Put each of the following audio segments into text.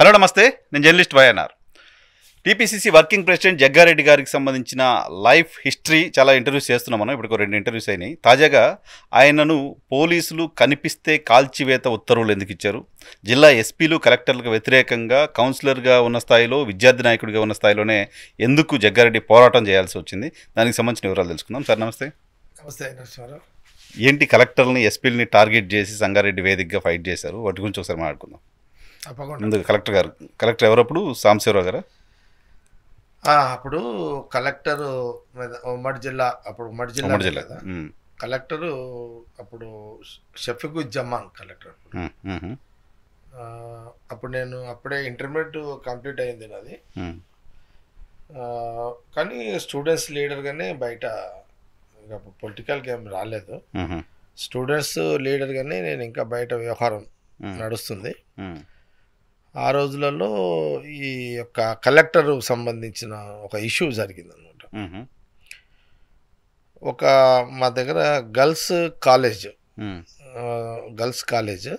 Hello నమస్తే నేను journalist YNR TPCC working president Jaggareddy గారికి సంబంధించిన లైఫ్ హిస్టరీ చాలా ఇంటర్వ్యూస్ చేస్తున్నాం మనం ఇప్పటికో రెండు ఇంటర్వ్యూస్ అయినాయి తాజాగా ఆయనను పోలీసులు కనిపిస్తే కాల్చివేత ఉత్తర్వులు ఎందుకు ఇచ్చారు జిల్లా ఎస్పీలు కలెక్టర్లకు వ్యతిరేకంగా కౌన్సిలర్గా ఉన్న స్థాయిలో విద్యార్థి నాయకుడిగా ఉన్న స్థాయిలోనే ఎందుకు జగ్గారెడ్డి పోరాటం చేయాల్సి వచ్చింది దానికి సంబంధించిన వివరాలు తెలుసుకుందాం సార్ నమస్తే నమస్తే ఏంటి కలెక్టర్ని ఎస్పీలని టార్గెట్ చేసి సంగారెడ్డి వేదికగా ఫైట్ చేశారు వాటి గురించి ఒకసారి మాట్లాడుకుందాం తప్పకుండా కలెక్టర్ గారు కలెక్టర్ ఎవరప్పుడు సాంశివరావు గారా అప్పుడు కలెక్టర్ మీద ఉమ్మడి జిల్లా అప్పుడు ఉమ్మడి జిల్లా ఉమ్మడి జిల్లా కలెక్టరు అప్పుడు షఫీకుజ్జమాన్ కలెక్టర్ అప్పుడు. అప్పుడు నేను అప్పుడే ఇంటర్మీడియట్ కంప్లీట్ అయింది నాది కానీ స్టూడెంట్స్ లీడర్గానే బయట ఇంకా పొలిటికల్కి ఏం రాలేదు స్టూడెంట్స్ స్టూడెంట్స్ లీడర్గానే నేను ఇంకా బయట వ్యవహారం నడుస్తుంది ఆ రోజులలో ఈ యొక్క కలెక్టర్ సంబంధించిన ఒక ఇష్యూ జరిగింది అనమాట ఒక మా దగ్గర గర్ల్స్ కాలేజ్ గర్ల్స్ కాలేజ్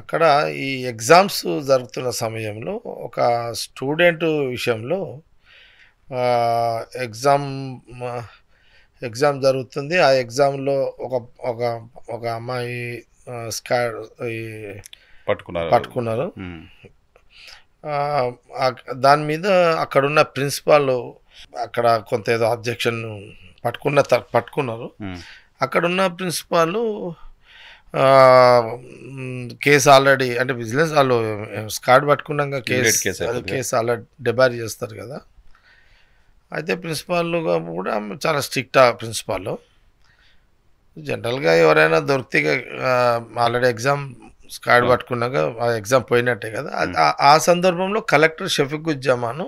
అక్కడ ఈ ఎగ్జామ్స్ జరుగుతున్న సమయంలో ఒక స్టూడెంట్ విషయంలో ఎగ్జామ్ ఎగ్జామ్ జరుగుతుంది ఆ ఎగ్జామ్లో ఒక ఒక ఒక అమ్మాయి స్కా పట్టుకున్నారు పట్టుకున్నారు దాని మీద అక్కడున్న ప్రిన్సిపాల్ అక్కడ కొంత ఏదో అబ్జెక్షన్ పట్టుకున్న పట్టుకున్నారు అక్కడున్న ప్రిన్సిపాల్ కేసు ఆల్రెడీ అంటే బిజినెస్ వాళ్ళు స్కాడ్ పట్టుకున్నాక కేసు కేసు ఆల్రెడీ డిబార్ చేస్తారు కదా అయితే ప్రిన్సిపాల్ కూడా చాలా స్ట్రిక్ట్ ఆ ప్రిన్సిపాల్ జనరల్గా ఎవరైనా దొరికితే ఆల్రెడీ ఎగ్జామ్ కార్డు పట్టుకున్నాక ఆ ఎగ్జామ్ పోయినట్టే కదా ఆ సందర్భంలో కలెక్టర్ షఫీకుజ్జమాను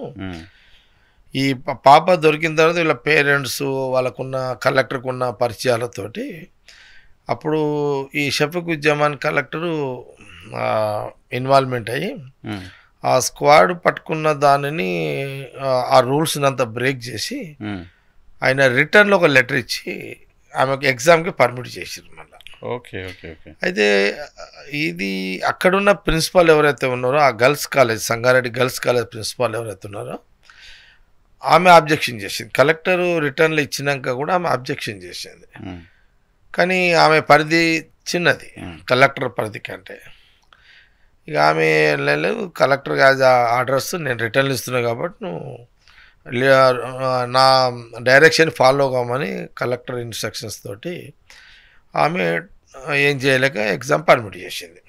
ఈ పాప దొరికిన తర్వాత వీళ్ళ పేరెంట్స్ వాళ్ళకున్న కలెక్టర్కి ఉన్న పరిచయాలతోటి అప్పుడు ఈ షఫీకుజ్జమాన్ కలెక్టరు ఇన్వాల్వ్మెంట్ అయ్యి ఆ స్క్వాడ్ పట్టుకున్న దానిని ఆ రూల్స్ని అంతా బ్రేక్ చేసి ఆయన రిటర్న్లో ఒక లెటర్ ఇచ్చి ఆమెకు ఎగ్జామ్కి పర్మిట్ చేసిరు మన ఓకే ఓకే ఓకే అయితే ఇది అక్కడున్న ప్రిన్సిపాల్ ఎవరైతే ఉన్నారో ఆ girls college Sangareddy girls college principal ఎవరైతే ఉన్నారో ఆమె ఆబ్జెక్షన్ చేసింది కలెక్టర్ రిటర్న్లు ఇచ్చినాక కూడా ఆమె ఆబ్జెక్షన్ చేసింది కానీ ఆమె పరిధి చిన్నది కలెక్టర్ పరిధి కంటే ఇక ఆమె లేదు కలెక్టర్ ఆర్డర్స్ నేను రిటర్న్లు ఇస్తున్నాను కాబట్టి నువ్వు నా డైరెక్షన్ ఫాలో కామని కలెక్టర్ ఇన్స్ట్రక్షన్స్ తోటి ఆమె ఏం చేయలేక ఎగ్జామ్ పర్మిట్ చేసింది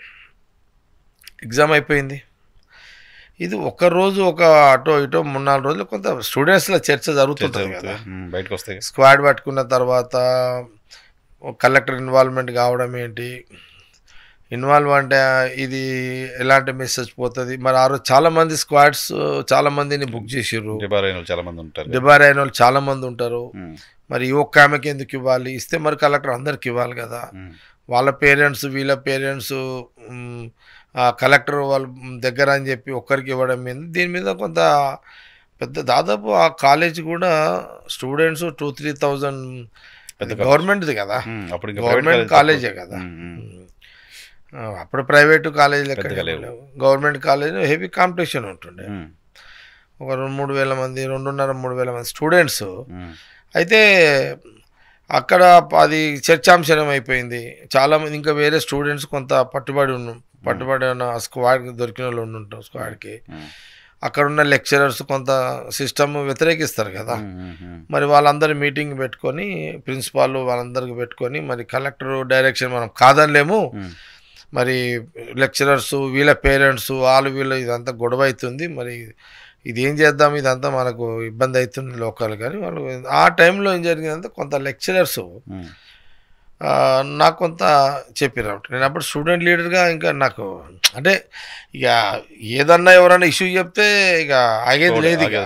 ఎగ్జామ్ అయిపోయింది ఇది రోజు ఒక అటో ఇటో మూడు నాలుగు రోజులు కొంత స్టూడెంట్స్లో చర్చ జరుగుతుంటుంది కదా బయటకు వస్తాయి స్క్వాడ్ పట్టుకున్న తర్వాత కలెక్టర్ ఇన్వాల్వ్మెంట్ కావడం ఏంటి ఇన్వాల్వ్ అంటే ఇది ఎలాంటి మెసేజ్ పోతుంది మరి ఆ రోజు చాలామంది స్క్వాడ్స్ చాలామందిని బుక్ చేసారు డిబారైన అయిన ఉంటారు డిబారైన వాళ్ళు చాలామంది ఉంటారు మరి ఈ ఒక్క ఆమెకి ఎందుకు ఇవ్వాలి ఇస్తే మరి కలెక్టర్ అందరికి ఇవ్వాలి కదా వాళ్ళ పేరెంట్స్ వీళ్ళ పేరెంట్స్ కలెక్టర్ వాళ్ళ దగ్గర అని చెప్పి ఒక్కరికి ఇవ్వడం మీద దీని మీద కొంత పెద్ద దాదాపు ఆ కాలేజ్ కూడా స్టూడెంట్స్ టూ త్రీ థౌజండ్ గవర్నమెంట్ది కదా అప్పుడు గవర్నమెంట్ కాలేజే కదా అప్పుడు ప్రైవేటు కాలేజీలు ఎక్కడ గవర్నమెంట్ కాలేజ్ హెవీ కాంపిటీషన్ ఉంటుండే ఒక రెండు మూడు వేల మంది రెండున్నర మూడు వేల మంది స్టూడెంట్స్ అయితే అక్కడ అది చర్చాంశనం అయిపోయింది చాలామంది ఇంకా వేరే స్టూడెంట్స్ కొంత పట్టుబడి ఉన్నాం పట్టుబడి ఉన్న స్క్వాడ్ దొరికిన వాళ్ళు ఉంటుంటాం స్క్వాడ్కి అక్కడ ఉన్న లెక్చరర్స్ కొంత సిస్టమ్ వ్యతిరేకిస్తారు కదా మరి వాళ్ళందరూ మీటింగ్ పెట్టుకొని ప్రిన్సిపాల్ వాళ్ళందరికి పెట్టుకొని మరి కలెక్టర్ డైరెక్షన్ మనం కాదనిలేము మరి లెక్చరర్స్ వీళ్ళ పేరెంట్స్ వాళ్ళు వీళ్ళు ఇదంతా గొడవ అవుతుంది మరి ఇది ఏం చేద్దాం ఇదంతా మనకు ఇబ్బంది అవుతుంది లోకల్ కానీ వాళ్ళు ఆ టైంలో ఏం జరిగిందంటే కొంత లెక్చరర్స్ నాకు కొంత చెప్పారు నేను అప్పుడు స్టూడెంట్ లీడర్గా ఇంకా నాకు అంటే ఇక ఏదన్నా ఎవరైనా ఇష్యూ చెప్తే ఇక ఆగేది లేదు ఇక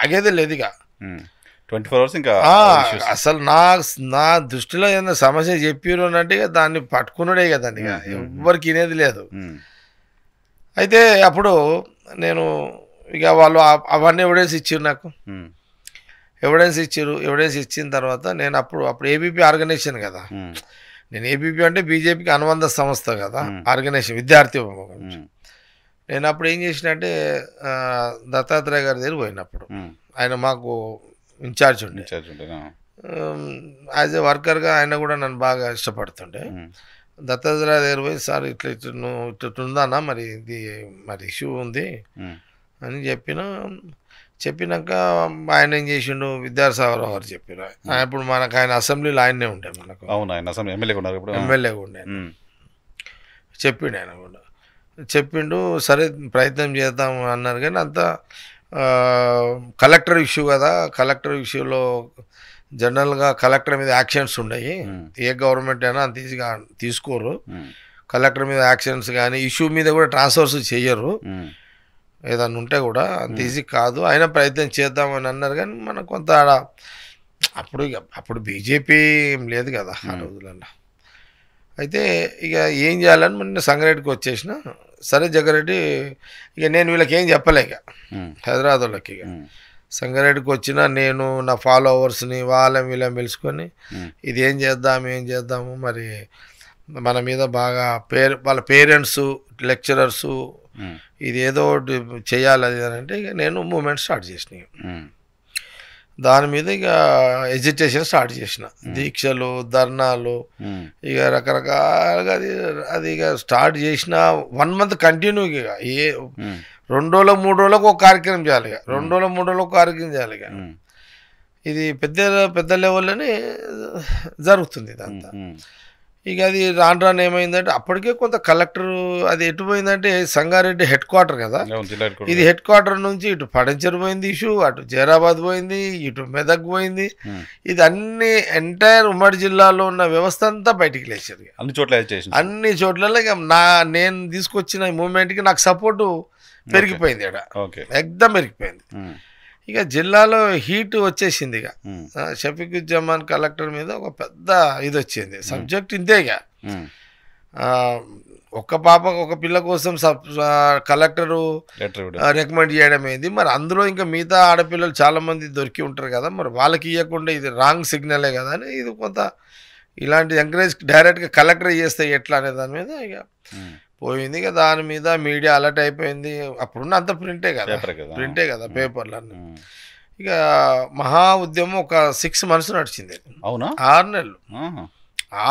ఆగేది లేదు ఇక ట్వంటీ ఫోర్ అవర్స్ ఇంకా అసలు నా నా దృష్టిలో ఏదైనా సమస్య చెప్పారు అంటే ఇక దాన్ని పట్టుకున్నాడే కదా దాన్ని ఎవరికి వినేది లేదు అయితే అప్పుడు నేను ఇక వాళ్ళు అవన్నీ ఎవిడెన్స్ ఇచ్చారు నాకు ఎవిడెన్స్ ఇచ్చారు ఎవిడెన్స్ ఇచ్చిన తర్వాత నేను అప్పుడు అప్పుడు ఏబీపీ ఆర్గనైజేషన్ కదా నేను ఏబీపీ అంటే బీజేపీకి అనుబంధ సంస్థ కదా ఆర్గనైజేషన్ విద్యార్థి నేను అప్పుడు ఏం చేసినంటే దత్తాత్రేయ గారి దగ్గర పోయినప్పుడు ఆయన మాకు ఇన్ఛార్జ్ ఉండే యాజ్ ఏ వర్కర్గా ఆయన కూడా నన్ను బాగా ఇష్టపడుతుండే దత్తాత్రేయ దగ్గర పోయి సార్ ఇట్లా ఇట్లా నువ్వు ఇట్లా ఉందానా మరి ఇది మరి ఇష్యూ ఉంది అని చెప్పిన చెప్పినాక ఆయన ఏం చేసిండు విద్యాసాగరరావు గారు చెప్పిన ఇప్పుడు మనకు ఆయన అసెంబ్లీలో ఆయనే ఉండే మనకు అవును ఆయన అసెంబ్లీ ఎమ్మెల్యే ఉన్నారు ఇప్పుడు ఎమ్మెల్యే ఉండే చెప్పిండు ఆయన కూడా చెప్పిండు సరే ప్రయత్నం చేద్దాం అన్నారు కానీ అంత కలెక్టర్ ఇష్యూ కదా కలెక్టర్ ఇష్యూలో జనరల్గా కలెక్టర్ మీద యాక్షన్స్ ఉన్నాయి ఏ గవర్నమెంట్ అయినా అంత ఈజీగా తీసుకోరు కలెక్టర్ మీద యాక్షన్స్ కానీ ఇష్యూ మీద కూడా ట్రాన్స్ఫర్స్ చేయరు ఏదన్నా ఉంటే కూడా అంత ఈజీ కాదు అయినా ప్రయత్నం చేద్దామని అన్నారు కానీ మనం కొంత ఆడ అప్పుడు అప్పుడు బీజేపీ ఏం లేదు కదా ఆ రోజులలో అయితే ఇక ఏం చేయాలని మొన్న సంగారెడ్డికి వచ్చేసిన సరే జగ్గారెడ్డి ఇక నేను వీళ్ళకి ఏం చెప్పలే ఇక హైదరాబాద్ వాళ్ళకి ఇక సంగారెడ్డికి వచ్చిన నేను నా ఫాలోవర్స్ని వాళ్ళని వీళ్ళని పిలుచుకొని ఇది ఏం చేద్దాం ఏం చేద్దాము మరి మన మీద బాగా పేరు వాళ్ళ పేరెంట్స్ లెక్చరర్సు ఇది ఏదో చేయాలి అది అంటే ఇక నేను మూమెంట్ స్టార్ట్ చేసిన దాని మీద ఇక ఎజిటేషన్ స్టార్ట్ చేసిన దీక్షలు ధర్నాలు ఇక రకరకాలుగా అది అది ఇక స్టార్ట్ చేసిన వన్ మంత్ కంటిన్యూ ఇక ఏ రెండు రోజుల మూడు రోజులకు ఒక కార్యక్రమం చేయాలి ఇక రెండు రోజుల మూడు రోజులకు కార్యక్రమం చేయాలి ఇక ఇది పెద్ద పెద్ద లెవెల్లోనే జరుగుతుంది ఇదంతా ఇక అది రాను రాను ఏమైందంటే అప్పటికే కొంత కలెక్టర్ అది ఎటు పోయిందంటే సంగారెడ్డి హెడ్ క్వార్టర్ కదా ఇది హెడ్ క్వార్టర్ నుంచి ఇటు పడంచెరు పోయింది ఇష్యూ అటు జైరాబాద్ పోయింది ఇటు మెదక్ పోయింది ఇది అన్ని ఎంటైర్ ఉమ్మడి జిల్లాలో ఉన్న వ్యవస్థ అంతా బయటికి లేచారు అన్ని చోట్ల అన్ని చోట్ల నా నేను తీసుకొచ్చిన మూమెంట్కి నాకు సపోర్టు పెరిగిపోయింది ఇక్కడ ఎగ్దం పెరిగిపోయింది ఇక జిల్లాలో హీట్ వచ్చేసింది ఇక షఫీకుజ్జమాన్ కలెక్టర్ మీద ఒక పెద్ద ఇది వచ్చింది సబ్జెక్ట్ ఇంతే ఇక ఒక పాప ఒక పిల్ల కోసం సబ్ కలెక్టరు రికమెండ్ చేయడం ఏంది మరి అందులో ఇంకా మిగతా ఆడపిల్లలు చాలామంది దొరికి ఉంటారు కదా మరి వాళ్ళకి ఇవ్వకుండా ఇది రాంగ్ సిగ్నలే కదా అని ఇది కొంత ఇలాంటి ఎంకరేజ్ డైరెక్ట్గా కలెక్టర్ చేస్తే ఎట్లా అనే దాని మీద ఇక పోయింది ఇక దాని మీద మీడియా అలర్ట్ అయిపోయింది అప్పుడున్న అంత ప్రింటే కదా ప్రింటే కదా పేపర్లు ఇక మహా ఉద్యమం ఒక సిక్స్ మంత్స్ నడిచింది అవునా ఆరు నెలలు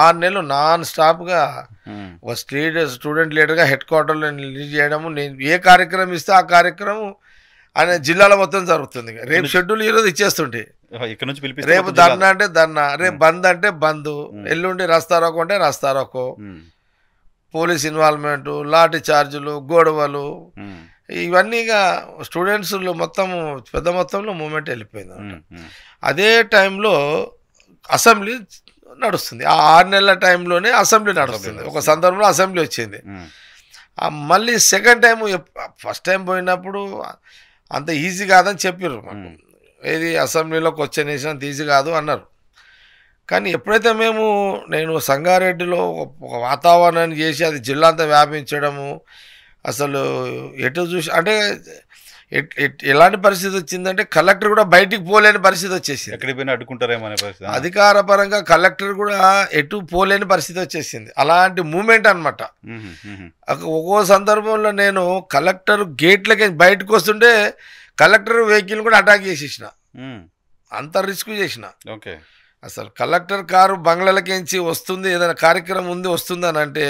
ఆరు నెలలు నాన్ స్టాప్గా ఒక స్ట్రీట్ స్టూడెంట్ లీడర్గా హెడ్ క్వార్టర్లో రిలీజ్ చేయడము నేను ఏ కార్యక్రమం ఇస్తే ఆ కార్యక్రమం అనే జిల్లాల మొత్తం జరుగుతుంది రేపు షెడ్యూల్ ఈరోజు ఇచ్చేస్తుంటే ఇక్కడ నుంచి పిలిపి రేపు ధర్నా అంటే ధర్నా రేపు బంద్ అంటే బంద్ ఎల్లుండి రాస్తారోకో అంటే రాస్తారోకో పోలీస్ ఇన్వాల్వ్మెంటు లాఠీ చార్జీలు గొడవలు ఇవన్నీగా స్టూడెంట్స్ మొత్తం పెద్ద మొత్తంలో మూమెంట్ వెళ్ళిపోయింది అనమాట అదే టైంలో అసెంబ్లీ నడుస్తుంది ఆ ఆరు నెలల టైంలోనే అసెంబ్లీ నడుస్తుంది ఒక సందర్భంలో అసెంబ్లీ వచ్చింది మళ్ళీ సెకండ్ టైం ఫస్ట్ టైం పోయినప్పుడు అంత ఈజీ కాదని చెప్పారు ఏది అసెంబ్లీలో క్వశ్చన్ వేసినంత ఈజీ కాదు అన్నారు కానీ ఎప్పుడైతే మేము నేను సంగారెడ్డిలో ఒక వాతావరణాన్ని చేసి అది జిల్లా అంతా వ్యాపించడము అసలు ఎటు చూసి అంటే ఎలాంటి పరిస్థితి వచ్చిందంటే కలెక్టర్ కూడా బయటికి పోలేని పరిస్థితి వచ్చేసింది ఎక్కడికి పోయినా అడ్డుకుంటారేమో అనే పరిస్థితి అధికార పరంగా కలెక్టర్ కూడా ఎటు పోలేని పరిస్థితి వచ్చేసింది అలాంటి మూమెంట్ అనమాట ఒక్కో సందర్భంలో నేను కలెక్టర్ గేట్లకి బయటకు వస్తుంటే కలెక్టర్ వెహికల్ కూడా అటాక్ చేసేసిన అంత రిస్క్ చేసిన ఓకే అసలు కలెక్టర్ కారు బంగ్లాలకించి వస్తుంది ఏదైనా కార్యక్రమం ఉంది వస్తుందని అంటే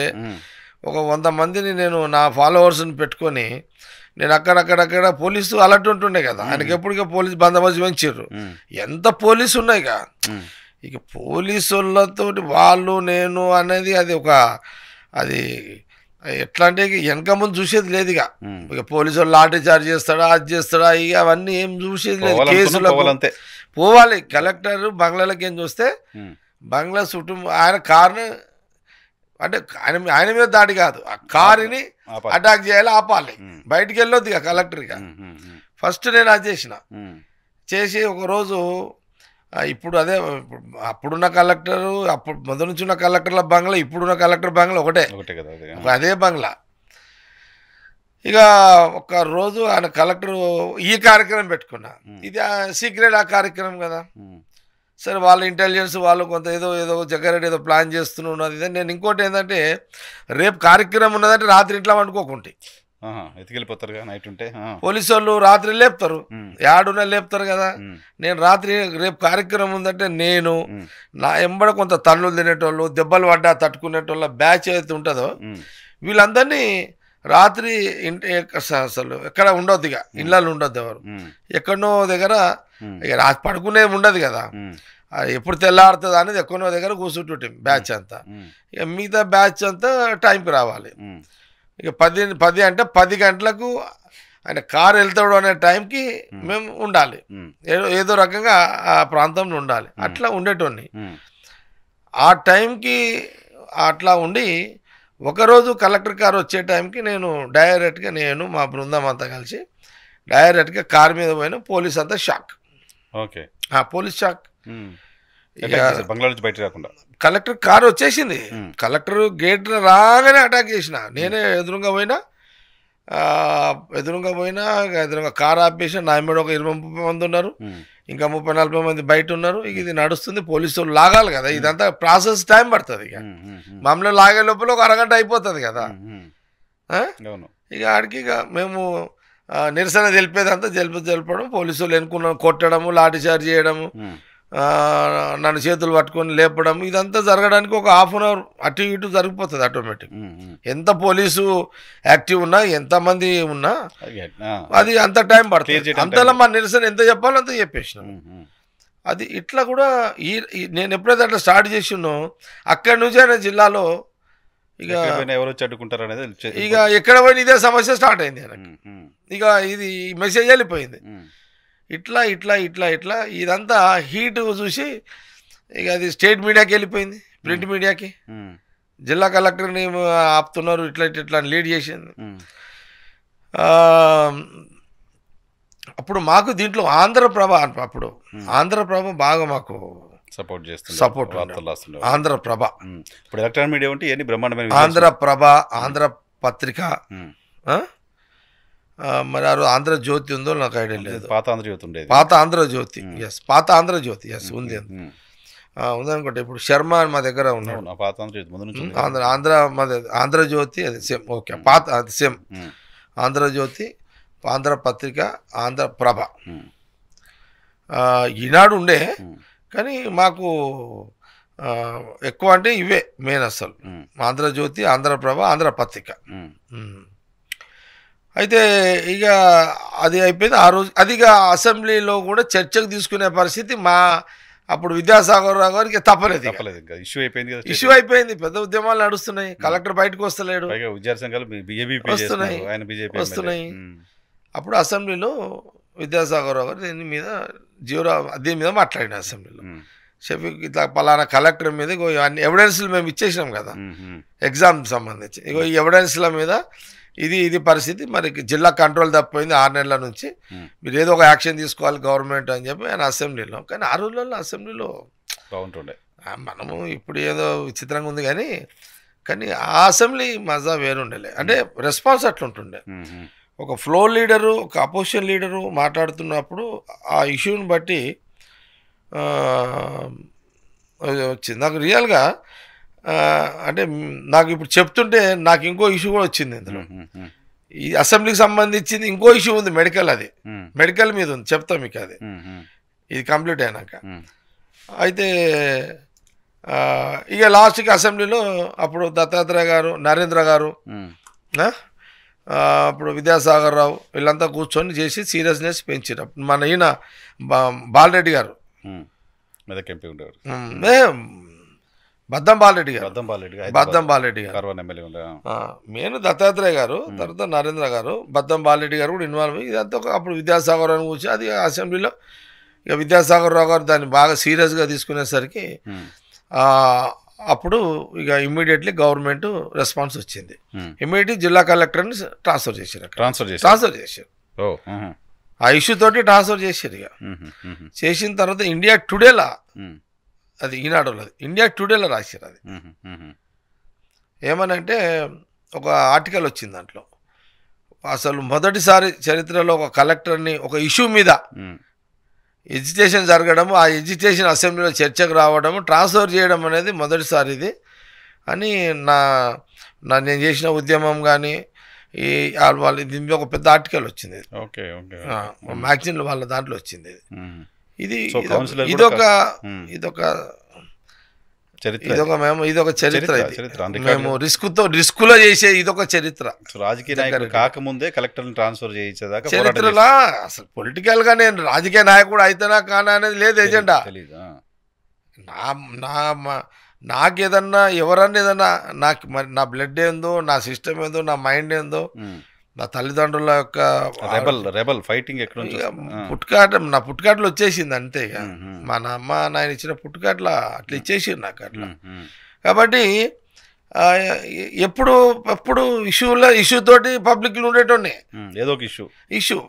ఒక వంద మందిని నేను నా ఫాలోవర్స్ని పెట్టుకొని నేను అక్కడక్కడక్కడ పోలీసు అలర్ట్ ఉంటుండే కదా ఆయనకి ఎప్పటికీ పోలీసు బందోబస్తు పెంచారు ఎంత పోలీసు ఉన్నాయిగా ఇక పోలీసులతో వాళ్ళు నేను అనేది అది ఒక అది ఎట్లా అంటే వెనక ముందు చూసేది లేదు ఇక ఇక పోలీసు వాళ్ళు లాటరీ చార్జ్ చేస్తాడా అది చేస్తాడా ఇక అవన్నీ ఏం చూసేది లేదు కేసులో పోవాలి కలెక్టర్ బంగ్లాలకి ఏం చూస్తే బంగ్లా చుట్టూ ఆయన కారును అంటే ఆయన ఆయన మీద దాడి కాదు ఆ కారుని అటాక్ చేయాలి ఆపాలి బయటికి వెళ్ళొద్దు ఇక కలెక్టర్ ఇక ఫస్ట్ నేను అది చేసిన చేసి ఒకరోజు ఇప్పుడు అదే అప్పుడున్న కలెక్టర్ అప్పుడు మొదటి నుంచి ఉన్న కలెక్టర్ల బంగ్లా ఇప్పుడున్న కలెక్టర్ బంగ్లా ఒకటే ఒకటే కదా అదే బంగ్లా ఇక ఒక రోజు ఆయన కలెక్టర్ ఈ కార్యక్రమం పెట్టుకున్నా ఇది సీక్రెట్ ఆ కార్యక్రమం కదా సరే వాళ్ళ ఇంటెలిజెన్స్ వాళ్ళు కొంత ఏదో ఏదో జగ్గారెడ్డి ఏదో ప్లాన్ చేస్తున్నది నేను ఇంకోటి ఏంటంటే రేపు కార్యక్రమం ఉన్నదంటే రాత్రి ఇంట్లో వండుకోకుంటే ఎత్తుకెళ్ళిపోతారు నైట్ ఉంటే పోలీసు వాళ్ళు రాత్రి లేపుతారు యాడున లేపుతారు కదా నేను రాత్రి రేపు కార్యక్రమం ఉందంటే నేను నా ఎంబడ కొంత తన్నులు తినేటోళ్ళు దెబ్బలు పడ్డా తట్టుకునేటోళ్ళ బ్యాచ్ ఏదైతే ఉంటుందో వీళ్ళందరినీ రాత్రి ఇంటి అసలు ఎక్కడ ఉండొద్దు ఇక ఇళ్ళు ఉండొద్దు ఎవరు ఎక్కడో దగ్గర ఇక పడుకునేది ఉండదు కదా ఎప్పుడు తెల్లారుతుంది అనేది ఎక్కడో దగ్గర కూర్చుంటుంటాం బ్యాచ్ అంతా ఇక మిగతా బ్యాచ్ అంతా టైంకి రావాలి ఇక పది పది అంటే పది గంటలకు ఆయన కారు వెళ్తాడు అనే టైంకి మేము ఉండాలి ఏదో ఏదో రకంగా ఆ ప్రాంతంలో ఉండాలి అట్లా ఉండేటోని ఆ టైంకి అట్లా ఉండి ఒకరోజు కలెక్టర్ కారు వచ్చే టైంకి నేను డైరెక్ట్గా నేను మా బృందం అంతా కలిసి డైరెక్ట్గా కారు మీద పోయిన పోలీస్ అంతా shock okay police shock Bangladesh బయట రాకుండా కలెక్టర్ కారు వచ్చేసింది కలెక్టర్ గేట్ రాగానే అటాక్ చేసిన నేనే ఎదురుగా పోయినా ఎదురుగా పోయినా ఎదురుగా కారు ఆపేసిన నా మీద ఒక ఇరవై ముప్పై మంది ఉన్నారు ఇంకా ముప్పై నలభై మంది బయట ఉన్నారు ఇక ఇది నడుస్తుంది పోలీసు లాగాలి కదా ఇదంతా ప్రాసెస్ టైం పడుతుంది ఇక మమ్మల్ని లాగే లోపల ఒక అరగంట అయిపోతుంది కదా ఇక ఆడికి ఇక మేము నిరసన తెలిపేదంతా జలుపు జలపడం పోలీసులు ఎన్నుకున్నాం కొట్టడము లాఠీచార్జ్ చేయడము నన్ను చేతులు పట్టుకొని లేపడం ఇదంతా జరగడానికి ఒక హాఫ్ అన్ అవర్ అటు ఇటు జరిగిపోతుంది ఆటోమేటిక్ ఎంత పోలీసు యాక్టివ్ ఉన్నా ఎంతమంది ఉన్నా అది అంత టైం పడుతుంది అంతలో మా నిరసన ఎంత చెప్పాలో అంత చెప్పేసిన అది ఇట్లా కూడా ఈ నేను ఎప్పుడైతే అట్లా స్టార్ట్ చేసినో అక్కడి నుంచి అనే జిల్లాలో ఇక ఎవరు చట్టుకుంటారు అనేది ఇక ఎక్కడ పోయిన ఇదే సమస్య స్టార్ట్ అయింది ఇక ఇది మెసేజ్ వెళ్ళిపోయింది ఇట్లా ఇట్లా ఇట్లా ఇట్లా ఇదంతా హీట్ చూసి ఇక అది స్టేట్ మీడియాకి వెళ్ళిపోయింది ప్రింట్ మీడియాకి జిల్లా కలెక్టర్ని ఆపుతున్నారు ఇట్లా ఇట్లా ఇట్లా లీడ్ చేసింది అప్పుడు మాకు దీంట్లో ఆంధ్రప్రభ అప్పుడు ఆంధ్రప్రభ బాగా మాకు సపోర్ట్ చేస్తుంది సపోర్ట్ ఆంధ్రప్రభ ఇప్పుడు ఎలక్ట్రానిక్ మీడియా ఉంటే బ్రహ్మాండమైన ఆంధ్రప్రభ ఆంధ్ర పత్రిక మరి ఆ రోజు ఆంధ్రజ్యోతి ఉందో నాకు ఐడియా లేదు పాత ఆంధ్రజ్యోతి ఉండేది పాత ఆంధ్రజ్యోతి ఎస్ పాత ఆంధ్రజ్యోతి ఎస్ ఉంది ఉందనుకుంటే ఇప్పుడు శర్మ అని మా దగ్గర ఉన్నాడు పాత ఆంధ్ర ఆంధ్ర మా ఆంధ్రజ్యోతి అది సేమ్ ఓకే పాత అది సేమ్ ఆంధ్రజ్యోతి ఆంధ్ర పత్రిక ఆంధ్ర ప్రభ ఈనాడు ఉండే కానీ మాకు ఎక్కువ అంటే ఇవే మెయిన్ అసలు ఆంధ్రజ్యోతి ఆంధ్రప్రభ ఆంధ్ర పత్రిక అయితే ఇక అది అయిపోయింది ఆ రోజు అది ఇక అసెంబ్లీలో కూడా చర్చకు తీసుకునే పరిస్థితి మా అప్పుడు విద్యాసాగర్ రావు గారికి తప్పలేదు ఇంకా ఇష్యూ అయిపోయింది ఇష్యూ అయిపోయింది పెద్ద ఉద్యమాలు నడుస్తున్నాయి కలెక్టర్ బయటకు వస్తలేడు వస్తున్నాయి వస్తున్నాయి అప్పుడు అసెంబ్లీలో విద్యాసాగర్ రావు గారు దీని మీద జీవరా దీని మీద మాట్లాడిన అసెంబ్లీలో షఫీక్ ఇట్లా పలానా కలెక్టర్ మీద ఇగో అన్ని ఎవిడెన్స్లు మేము ఇచ్చేసినాం కదా ఎగ్జామ్ సంబంధించి ఇగో ఈ ఎవిడెన్స్ల మీద ఇది ఇది పరిస్థితి మరి జిల్లా కంట్రోల్ తప్పిపోయింది ఆరు నెలల నుంచి మీరు ఏదో ఒక యాక్షన్ తీసుకోవాలి గవర్నమెంట్ అని చెప్పి ఆయన అసెంబ్లీలో కానీ ఆరు రోజులలో అసెంబ్లీలో బాగుంటుండే మనము ఇప్పుడు ఏదో విచిత్రంగా ఉంది కానీ కానీ ఆ అసెంబ్లీ మజా వేరుండలే అంటే రెస్పాన్స్ అట్లుంటుండే ఒక ఫ్లో లీడరు ఒక అపోజిషన్ లీడరు మాట్లాడుతున్నప్పుడు ఆ ఇష్యూని బట్టి వచ్చింది నాకు రియల్గా అంటే నాకు ఇప్పుడు చెప్తుంటే నాకు ఇంకో ఇష్యూ కూడా వచ్చింది ఇందులో ఈ అసెంబ్లీకి సంబంధించింది ఇంకో ఇష్యూ ఉంది మెడికల్ అది మెడికల్ మీద ఉంది చెప్తాం మీకు అది ఇది కంప్లీట్ అయినాక అయితే ఇక లాస్ట్కి అసెంబ్లీలో అప్పుడు దత్తాత్రేయ గారు నరేంద్ర గారు అప్పుడు విద్యాసాగర్ రావు వీళ్ళంతా కూర్చొని చేసి సీరియస్నెస్ పెంచారు మన ఈయన బాలరెడ్డి గారు బద్దం బద్దంబాలరెడ్డి గారు బద్దంబాలరెడ్డి గారు బాలెడ్డి గారు కర్వన్ మేను దత్తాత్రేయ గారు తర్వాత నరేంద్ర గారు బద్దం బాలరెడ్డి గారు కూడా ఇన్వాల్వ్ అయ్యి ఇదంతా అప్పుడు విద్యాసాగర్ అని కూర్చొని అది అసెంబ్లీలో ఇక విద్యాసాగర్ రావు గారు దాన్ని బాగా సీరియస్గా తీసుకునేసరికి అప్పుడు ఇక ఇమ్మీడియట్లీ గవర్నమెంట్ రెస్పాన్స్ వచ్చింది ఇమ్మీడియట్లీ జిల్లా కలెక్టర్ని ట్రాన్స్ఫర్ చేశారు ట్రాన్స్ఫర్ చేసి ట్రాన్స్ఫర్ చేశారు ఆ ఇష్యూ తోటి ట్రాన్స్ఫర్ చేశారు ఇక చేసిన తర్వాత ఇండియా టుడేలా అది ఈనాడు అది ఇండియా టుడేలో రాశారు అది ఏమనంటే ఒక ఆర్టికల్ వచ్చింది దాంట్లో అసలు మొదటిసారి చరిత్రలో ఒక కలెక్టర్ని ఒక ఇష్యూ మీద ఎడ్యుటేషన్ జరగడము ఆ ఎడ్యుటేషన్ అసెంబ్లీలో చర్చకు రావడము ట్రాన్స్ఫర్ చేయడం అనేది మొదటిసారి ఇది అని నా నా నేను చేసిన ఉద్యమం కానీ ఈ వాళ్ళు దీని మీద ఒక పెద్ద ఆర్టికల్ వచ్చింది ఓకే ఓకే మ్యాగ్జిన్లు వాళ్ళ దాంట్లో వచ్చింది ఇది ఇది ఇదొక ఇదొక చరిత్ర ఇదొక మేము ఇదొక చరిత్ర మేము రిస్క్తో రిస్క్లో చేసే ఇదొక చరిత్ర రాజకీయ నాయకుడు కాకముందే కలెక్టర్ని ట్రాన్స్ఫర్ చేయించేదాకా చరిత్రలా అసలు పొలిటికల్గా నేను రాజకీయ నాయకుడు అయితేనా కానా అనేది లేదు ఎజెండా నా నా నాకేదన్నా ఎవరన్నా ఏదన్నా నాకు మరి నా బ్లడ్ ఏందో నా సిస్టమ్ ఏందో నా మైండ్ ఏందో నా తల్లిదండ్రుల యొక్క రెబల్ రెబల్ ఫైటింగ్ ఎక్కడ పుట్టుకాట నా పుట్టుకాటలు వచ్చేసింది అంతే ఇక మా నాన్న నాయన ఇచ్చిన పుట్టుకాట్ల అట్లా ఇచ్చేసింది నాకు అట్లా కాబట్టి ఎప్పుడు ఎప్పుడు ఇష్యూలో ఇష్యూ తోటి పబ్లిక్లు ఉండేటోనే ఏదో ఒక ఇష్యూ ఇష్యూ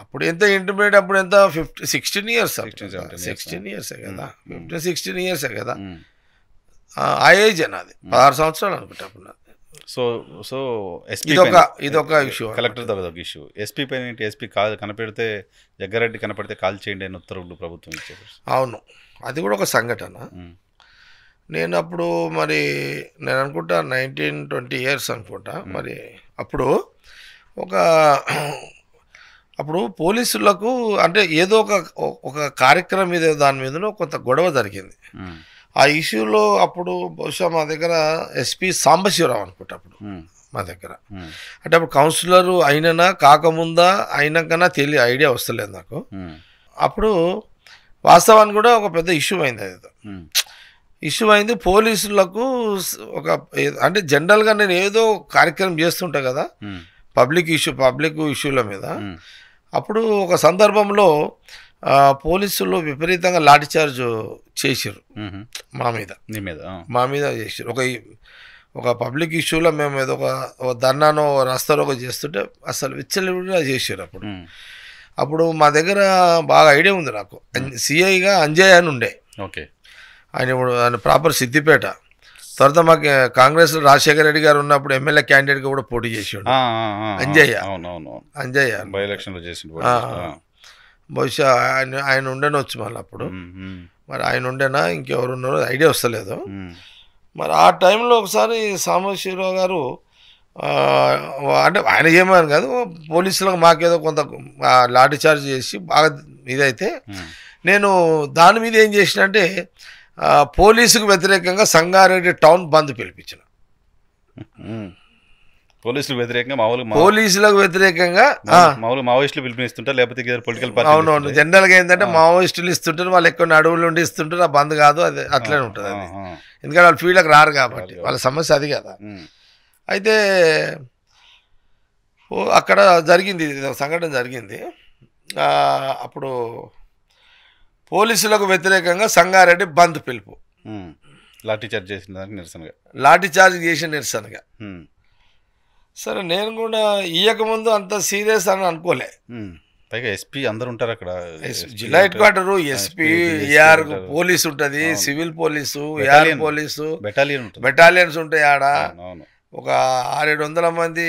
అప్పుడు ఎంత ఇంటర్మీడియట్ అప్పుడు ఎంత ఫిఫ్టీ సిక్స్టీన్ ఇయర్స్ సిక్స్టీన్ ఇయర్సే కదా ఫిఫ్టీన్ సిక్స్టీన్ ఇయర్సే కదా ఆ ఏజ్ అన్నది పదహారు సంవత్సరాలు అనుకుంటే అప్పుడు సో సో ఎస్పీ ఇదొక ఇదొక ఇష్యూ కలెక్టర్ ఒక ఇష్యూ ఎస్పీ పైన ఏంటి ఎస్పీ కాల్ కనపెడితే జగ్గారెడ్డి కనపడితే కాల్ చేయండి అని ఉత్తర్వులు ప్రభుత్వం ఇచ్చారు అవును అది కూడా ఒక సంఘటన hmm. నేను అప్పుడు మరి నేను అనుకుంటా నైన్టీన్ ట్వంటీ ఇయర్స్ అనుకుంటా hmm. మరి అప్పుడు ఒక అప్పుడు పోలీసులకు అంటే ఏదో ఒక ఒక కార్యక్రమం మీద దాని మీదనో కొంత గొడవ జరిగింది hmm. ఆ ఇష్యూలో అప్పుడు బహుశా మా దగ్గర ఎస్పీ సాంబశివరావు అనుకుంటా అప్పుడు మా దగ్గర అంటే అప్పుడు కౌన్సిలర్ అయినా కాకముందా అయినాకన్నా తెలియ ఐడియా వస్తలేదు నాకు అప్పుడు వాస్తవానికి కూడా ఒక పెద్ద ఇష్యూ అయింది అది ఇష్యూ అయింది పోలీసులకు ఒక అంటే జనరల్గా నేను ఏదో కార్యక్రమం చేస్తుంటా కదా పబ్లిక్ ఇష్యూ పబ్లిక్ ఇష్యూల మీద అప్పుడు ఒక సందర్భంలో పోలీసులు విపరీతంగా లాఠీ చార్జ్ చేసారు మా మీద నీ మీద మా మీద చేసారు ఒక ఒక పబ్లిక్ ఇష్యూలో మేము ఏదో ఒక ఒక ధర్నానో రాస్తారో ఒక చేస్తుంటే అసలు విచ్చలవిడిగా చేసారు అప్పుడు అప్పుడు మా దగ్గర బాగా ఐడియా ఉంది నాకు సిఐగా అంజయ్ అని ఉండే ఓకే ఆయన ఇప్పుడు ఆయన ప్రాపర్ సిద్దిపేట తర్వాత మాకు కాంగ్రెస్ రాజశేఖర రెడ్డి గారు ఉన్నప్పుడు ఎమ్మెల్యే క్యాండిడేట్గా కూడా పోటీ చేసాడు అంజయ్య అంజయ్య బై ఎలక్షన్లో బహుశా ఆయన ఆయన ఉండనొచ్చు మళ్ళీ అప్పుడు మరి ఆయన ఉండేనా ఇంకెవరు ఉన్నారో ఐడియా వస్తలేదు మరి ఆ టైంలో ఒకసారి సాంబశివరావు గారు అంటే ఆయన ఏమని కాదు పోలీసులకు మాకేదో కొంత లాఠీ చార్జ్ చేసి బాగా ఇదైతే నేను దాని మీద ఏం చేసిన అంటే పోలీసుకు వ్యతిరేకంగా సంగారెడ్డి టౌన్ బంద్ పిలిపించిన పోలీసులు వ్యతిరేకంగా మామూలుగా పోలీసులకు వ్యతిరేకంగా మామూలు మావోయిస్టులు పిలిపిస్తుంటారు లేకపోతే పొలిటికల్ పార్టీ అవునవును జనరల్ గా ఏంటంటే మావోయిస్టులు ఇస్తుంటారు వాళ్ళు ఎక్కువ అడవులు ఉండి ఇస్తుంటారు ఆ బంద్ కాదు అది అట్లనే ఉంటుంది అది ఎందుకంటే వాళ్ళు ఫీల్డ్కి రారు కాబట్టి వాళ్ళ సమస్య అది కదా అయితే అక్కడ జరిగింది సంఘటన జరిగింది అప్పుడు పోలీసులకు వ్యతిరేకంగా సంగారెడ్డి బంద్ పిలుపు లాఠీ చార్జ్ చేసిన దానికి నిరసనగా లాఠీ చార్జ్ చేసిన నిరసనగా సరే నేను కూడా ఇయ్యకముందు అంత సీరియస్ అని అనుకోలే పైగా ఎస్పీ అందరు ఉంటారు అక్కడ జిల్లా headquarter SP AR police ఉంటుంది civil police AR police battalion battalions ఉంటాయి ఆడ ఒక ఆరేడు వందల మంది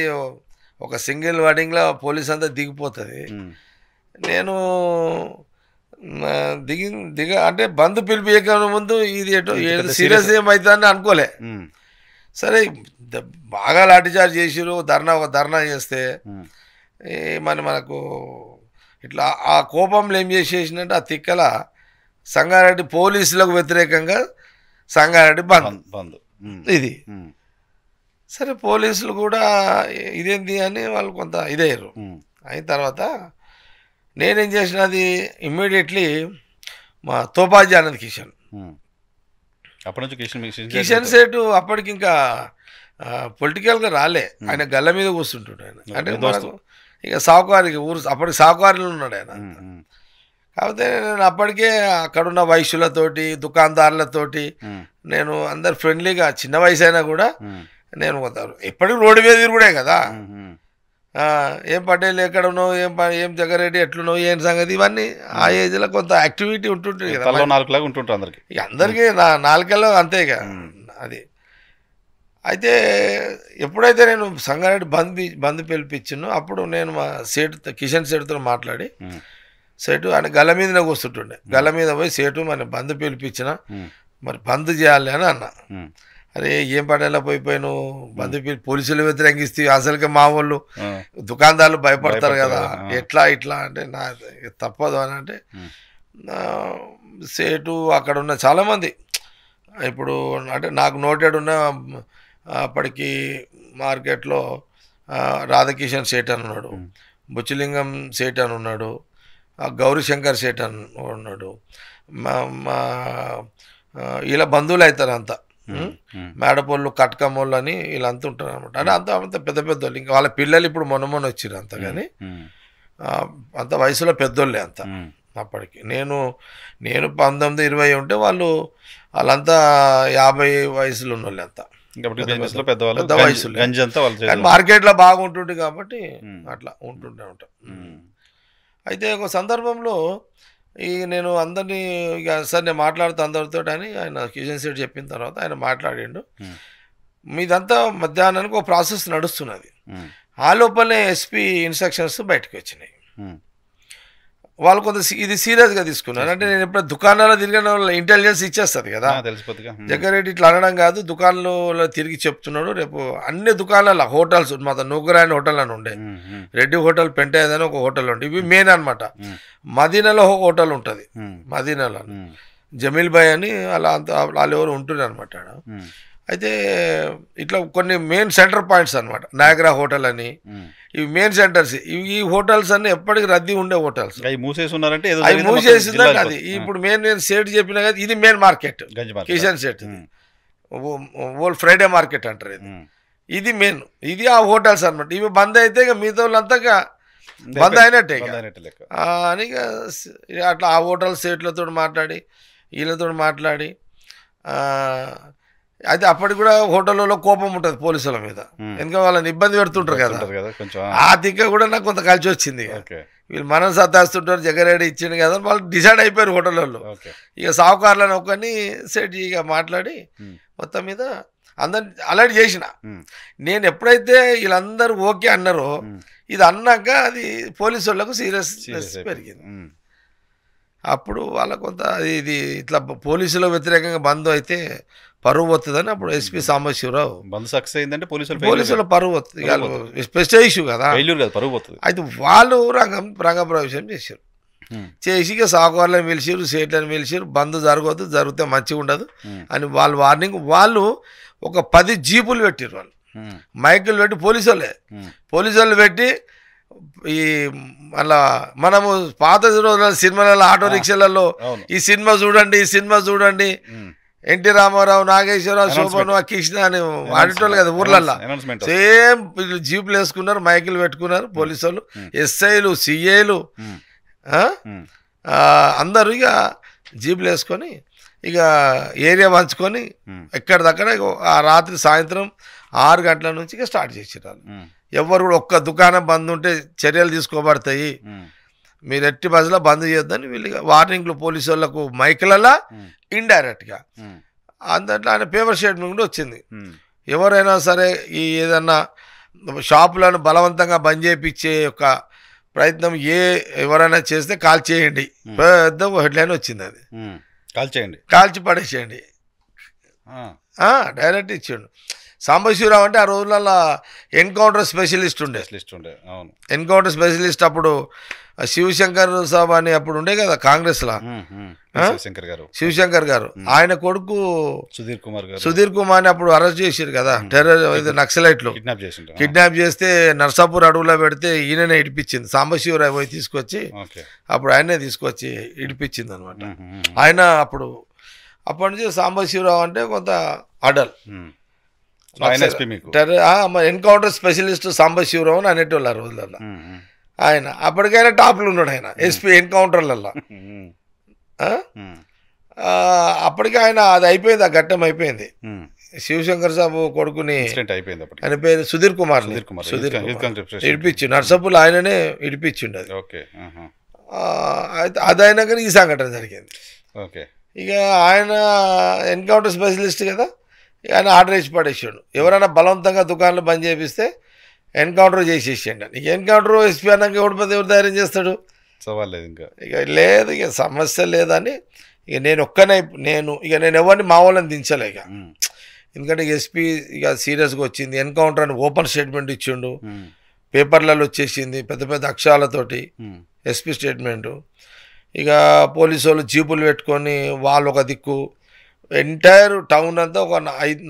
ఒక సింగిల్ వర్డింగ్లో పోలీస్ అంతా దిగిపోతుంది నేను దిగి దిగ అంటే బంద్ పిలిపియక ముందు ఇది ఎటు సీరియస్ ఏమవుతుందని అనుకోలే సరే బాగా లాఠీచార్జ్ చేసారు ధర్నా ఒక ధర్నా చేస్తే మరి మనకు ఇట్లా ఆ కోపంలో ఏం చేసేసినట్టు ఆ తిక్కల సంగారెడ్డి పోలీసులకు వ్యతిరేకంగా సంగారెడ్డి బంద్ బంద్ ఇది సరే పోలీసులు కూడా ఇదేంటి అని వాళ్ళు కొంత ఇదయ్యారు అయిన తర్వాత నేనేం చేసినది ఇమ్మీడియట్లీ మా తోపాజీ ఆనంద్ కిషన్ అప్పటి నుంచి కిషన్ కిషన్ సేట్ అప్పటికి ఇంకా పొలిటికల్గా రాలే ఆయన గల్ల మీద కూర్చుంటాడు ఆయన అంటే ఇక సాహుకారికి ఊరు అప్పటికి సాహుకారిలో ఉన్నాడు ఆయన కాకపోతే నేను అప్పటికే అక్కడున్న వయసులతోటి దుకాణదారులతోటి నేను అందరు ఫ్రెండ్లీగా చిన్న వయసు అయినా కూడా నేను ఎప్పటికీ రోడ్డు మీద తిరుగుడే కదా ఏం పటేల్ ఎక్కడ ఉన్నావు ఏం ఏం జగ్గారెడ్డి ఎట్లున్నావు ఏం సంగతి ఇవన్నీ ఆ ఏజ్లో కొంత యాక్టివిటీ ఉంటుంటుంది కదా నాలుగులాగా ఉంటుంటారు అందరికి అందరికీ నా అంతే ఇక అది అయితే ఎప్పుడైతే నేను సంగారెడ్డి బంద్ బంద్ పిలిపించినో అప్పుడు నేను మా సేటు కిషన్ సేటుతో మాట్లాడి సేటు ఆయన గల మీదనే కూర్చుంటుండే గల మీద పోయి సేటు మరి బంద్ పిలిపించిన మరి బంద్ చేయాలి అని అన్నా అరే ఏం పడేలా పోయిపోయాను బంధు పోలీసులు వ్యతిరేకిస్తే అసలుకి మామూలు దుకాణదారులు భయపడతారు కదా ఎట్లా ఇట్లా అంటే నా తప్పదు అని అంటే సేటు అక్కడ ఉన్న చాలామంది ఇప్పుడు అంటే నాకు నోటెడ్ ఉన్న అప్పటికి మార్కెట్లో రాధాకిషన్ సేట్ అని ఉన్నాడు బుచ్చిలింగం సేట్ అని ఉన్నాడు గౌరీశంకర్ సేట్ అని ఉన్నాడు మా ఇలా బంధువులు అవుతారు అంతా మేడపళ్ళు కట్కమోళ్ళు అని వీళ్ళంతా ఉంటారు అనమాట అంటే అంత అంత పెద్ద పెద్దోళ్ళు ఇంకా వాళ్ళ పిల్లలు ఇప్పుడు మొన్న మొన్న వచ్చారు అంత కానీ అంత వయసులో పెద్దోళ్ళే అంత అప్పటికి నేను నేను పంతొమ్మిది ఇరవై ఉంటే వాళ్ళు వాళ్ళంతా యాభై వయసులో ఉన్న వాళ్ళు అంతా పెద్ద వయసులు కానీ మార్కెట్లో బాగుంటుంది కాబట్టి అట్లా ఉంటుండే ఉంటాం అయితే ఒక సందర్భంలో ఇక నేను అందరినీ ఇక సార్ నేను మాట్లాడుతూ అందరితో అని ఆయన కిచెన్ సీట్ చెప్పిన తర్వాత ఆయన మాట్లాడిండు మీదంతా మధ్యాహ్నానికి ఒక ప్రాసెస్ నడుస్తున్నది ఆ లోపలనే ఎస్పీ ఇన్స్ట్రక్షన్స్ బయటకు వచ్చినాయి వాళ్ళు కొంత ఇది సీరియస్గా తీసుకున్నారు అంటే నేను ఎప్పుడు దుకాణాల్లో తిరిగిన వాళ్ళ ఇంటెలిజెన్స్ ఇచ్చేస్తుంది కదా తెలిసిపోతుంది జగ్గారెడ్డి ఇట్లా అనడం కాదు దుకాణంలో తిరిగి చెప్తున్నాడు రేపు అన్ని దుకాణాల హోటల్స్ మాత్రం నూకరాయన్ హోటల్ అని ఉండే రెడ్డి హోటల్ పెంటయ్య అని ఒక హోటల్ ఉండే ఇవి మెయిన్ అనమాట మదీనాలో ఒక హోటల్ ఉంటుంది మదీనాలో జమీల్ భాయ్ అని అలా అంత వాళ్ళు ఎవరు ఉంటున్నారు అనమాట అయితే ఇట్లా కొన్ని మెయిన్ సెంటర్ పాయింట్స్ అనమాట నాయగ్రా హోటల్ అని ఇవి మెయిన్ సెంటర్స్ ఈ హోటల్స్ అన్ని ఎప్పటికీ రద్దీ ఉండే హోటల్స్ అవి మూసేసున్నారంటే అవి అది ఇప్పుడు మెయిన్ నేను సేట్ చెప్పినా కదా ఇది main market Kishan Seth old Friday market అంటారు ఇది ఇది మెయిన్ ఇది ఆ హోటల్స్ అనమాట ఇవి బంద్ అయితే ఇక మిగతా వాళ్ళంతా బంద్ అయినట్టే అని అట్లా ఆ హోటల్ సేట్లతో మాట్లాడి వీళ్ళతో మాట్లాడి అయితే అప్పటికి కూడా హోటల్లో కోపం ఉంటుంది పోలీసుల మీద hmm. ఎందుకంటే వాళ్ళని ఇబ్బంది పెడుతుంటారు కదా ఆ దిగ్గ కూడా నాకు కొంత కలిసి వచ్చింది వీళ్ళు మనం సతాస్తుంటారు జగ్గారెడ్డి ఇచ్చిండు కదా వాళ్ళు డిసైడ్ అయిపోయారు హోటళ్ళలో ఇక సాహుకారులను ఒకరిని సెట్ ఇక మాట్లాడి hmm. మొత్తం మీద అందరిని అలర్ట్ చేసిన hmm. నేను ఎప్పుడైతే వీళ్ళందరూ ఓకే అన్నారో ఇది అన్నాక అది పోలీసు వాళ్ళకు సీరియస్నెస్ పెరిగింది అప్పుడు వాళ్ళ కొంత ఇది ఇట్లా పోలీసుల వ్యతిరేకంగా బంద్ అయితే పరువు వస్తుందని అప్పుడు ఎస్పీ సాంబశివరావు బంద్ సక్సెస్ అయిందంటే పోలీసులు పోలీసులు పరువు వస్తుంది స్పెషల్ ఇష్యూ కదా కదా పరువు వస్తుంది అయితే వాళ్ళు రంగం ప్రవేశం చేశారు చేసి ఇక సాగుకారులను పిలిచారు సేట్లను పిలిచారు బంద్ జరగవద్దు జరిగితే మంచిగా ఉండదు అని వాళ్ళు వార్నింగ్ వాళ్ళు ఒక పది జీపులు పెట్టారు వాళ్ళు మైకులు పెట్టి పోలీసు వాళ్ళే పోలీసు వాళ్ళు పెట్టి ఈ మళ్ళా మనము పాత రోజుల సినిమాలలో ఆటో రిక్షాలలో ఈ సినిమా చూడండి ఈ సినిమా చూడండి ఎన్టీ రామారావు నాగేశ్వరరావు శోభను కృష్ణ అని ఆడేటోళ్ళు కదా ఊర్లల్లో సేమ్ జీపులు వేసుకున్నారు మైకులు పెట్టుకున్నారు పోలీసు వాళ్ళు ఎస్ఐలు సిఐలు అందరూ ఇక జీపులు వేసుకొని ఇక ఏరియా పంచుకొని ఎక్కడిదక్కడ ఆ రాత్రి సాయంత్రం ఆరు గంటల నుంచి స్టార్ట్ చేసారు ఎవరు కూడా ఒక్క దుకాణం బంద్ ఉంటే చర్యలు తీసుకోబడతాయి మీరు ఎట్టి బస్సులో బంద్ చేయొద్దని వీళ్ళు వార్నింగ్లు పోలీసు వాళ్ళకు మైకులలా ఇండైరెక్ట్గా అందులో ఆయన పేపర్ షేడ్ నుండి వచ్చింది ఎవరైనా సరే ఈ ఏదన్నా షాపులను బలవంతంగా బంద్ చేయించే యొక్క ప్రయత్నం ఏ ఎవరైనా చేస్తే కాల్ చేయండి పెద్ద హెడ్లైన్ వచ్చింది అది కాల్ చేయండి కాల్చి పడేసేయండి డైరెక్ట్ ఇచ్చిండు సాంబశివరావు అంటే ఆ రోజులలో ఎన్కౌంటర్ స్పెషలిస్ట్ ఉండే స్పెషలిస్ట్ ఉండే అవును ఎన్కౌంటర్ స్పెషలిస్ట్ అప్పుడు శివశంకర్ సాబ్ అని అప్పుడు ఉండే కదా కాంగ్రెస్లో శివశంకర్ గారు శివశంకర్ గారు ఆయన కొడుకు సుధీర్ కుమార్ గారు సుధీర్ కుమార్ అప్పుడు అరెస్ట్ చేసారు కదా టెర్రర్ ఇది నక్సలైట్లు కిడ్నాప్ చేసి కిడ్నాప్ చేస్తే నర్సాపూర్ అడవులో పెడితే ఈయననే ఇడిపించింది సాంబశివరావు పోయి తీసుకొచ్చి అప్పుడు ఆయనే తీసుకొచ్చి ఇడిపించింది అనమాట ఆయన అప్పుడు అప్పటి నుంచి సాంబశివరావు అంటే కొంత అడల్ ఎన్కౌంటర్ స్పెషలిస్ట్ సాంబశివరావు అని అనేటోళ్ళు ఆ రోజులలో ఆయన అప్పటికైనా టాప్లు ఉన్నాడు ఆయన ఎస్పీ ఎన్కౌంటర్లల్లో అప్పటికే ఆయన అది అయిపోయింది ఆ ఘట్టం అయిపోయింది శివశంకర్ సాబు కొడుకుని ఆయన పేరు సుధీర్ కుమార్ సుధీర్ ఇడిపించి నర్సపుల్ ఆయననే ఇడిపించిండు అది అది అయినాక ఈ సంఘటన జరిగింది ఇక ఆయన ఎన్కౌంటర్ స్పెషలిస్ట్ కదా ఆయన ఆర్డర్ వేసి పడేసాడు ఎవరైనా బలవంతంగా దుకాణాలు బంద్ చేపిస్తే ఎన్కౌంటర్ చేసేసాడు ఇక ఎన్కౌంటర్ ఎస్పీ అన్నాక ఓడిపోతే ఎవరు ధైర్యం చేస్తాడు చదవలేదు ఇంకా ఇక లేదు ఇక సమస్య లేదని ఇక నేను ఒక్కనే నేను ఇక నేను ఎవరిని మా వాళ్ళని దించలే ఇక ఎందుకంటే ఎస్పీ ఇక సీరియస్గా వచ్చింది ఎన్కౌంటర్ అని ఓపెన్ స్టేట్మెంట్ ఇచ్చిండు పేపర్లలో వచ్చేసింది పెద్ద పెద్ద అక్షరాలతోటి ఎస్పీ స్టేట్మెంటు ఇక పోలీసు వాళ్ళు జీపులు పెట్టుకొని వాళ్ళు ఒక దిక్కు ఎంటైర్ టౌన్ అంతా ఒక ఐదు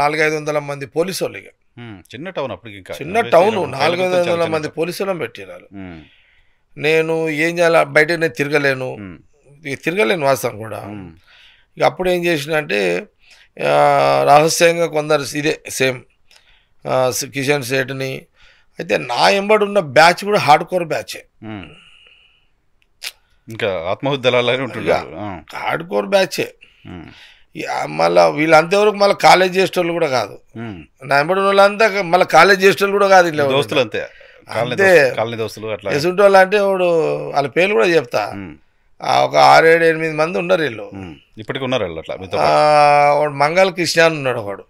నాలుగైదు వందల మంది పోలీసు వాళ్ళు ఇక చిన్న టౌన్ అప్పటికి ఇంకా చిన్న టౌన్ నాలుగు వందల మంది పోలీసులను పెట్టినారు నేను ఏం చేయాలి బయట నేను తిరగలేను తిరగలేను వాస్తవం కూడా ఇక అప్పుడు ఏం చేసినంటే రహస్యంగా కొందరు ఇదే సేమ్ కిషన్ సేట్ని అయితే నా ఎంబడి ఉన్న బ్యాచ్ కూడా హార్డ్ కోర్ బ్యాచే ఇంకా ఆత్మహత్య ఉంటుంది హార్డ్ కోర్ బ్యాచే మళ్ళీ వరకు మళ్ళీ కాలేజ్ చేసే వాళ్ళు కూడా కాదు నా ఎంబడి వాళ్ళంతా మళ్ళీ కాలేజ్ చేసేటోళ్ళు కూడా కాదు ఇట్లా దోస్తులు అంతే అంతే కాలనీ దోస్తులు అట్లా ఎసుంటి వాళ్ళు అంటే వాడు వాళ్ళ పేర్లు కూడా చెప్తా ఒక ఆరేడు ఎనిమిది మంది ఉన్నారు వీళ్ళు ఇప్పటికి ఉన్నారు వీళ్ళు అట్లా వాడు మంగళ కృష్ణ అని ఉన్నాడు ఒకడు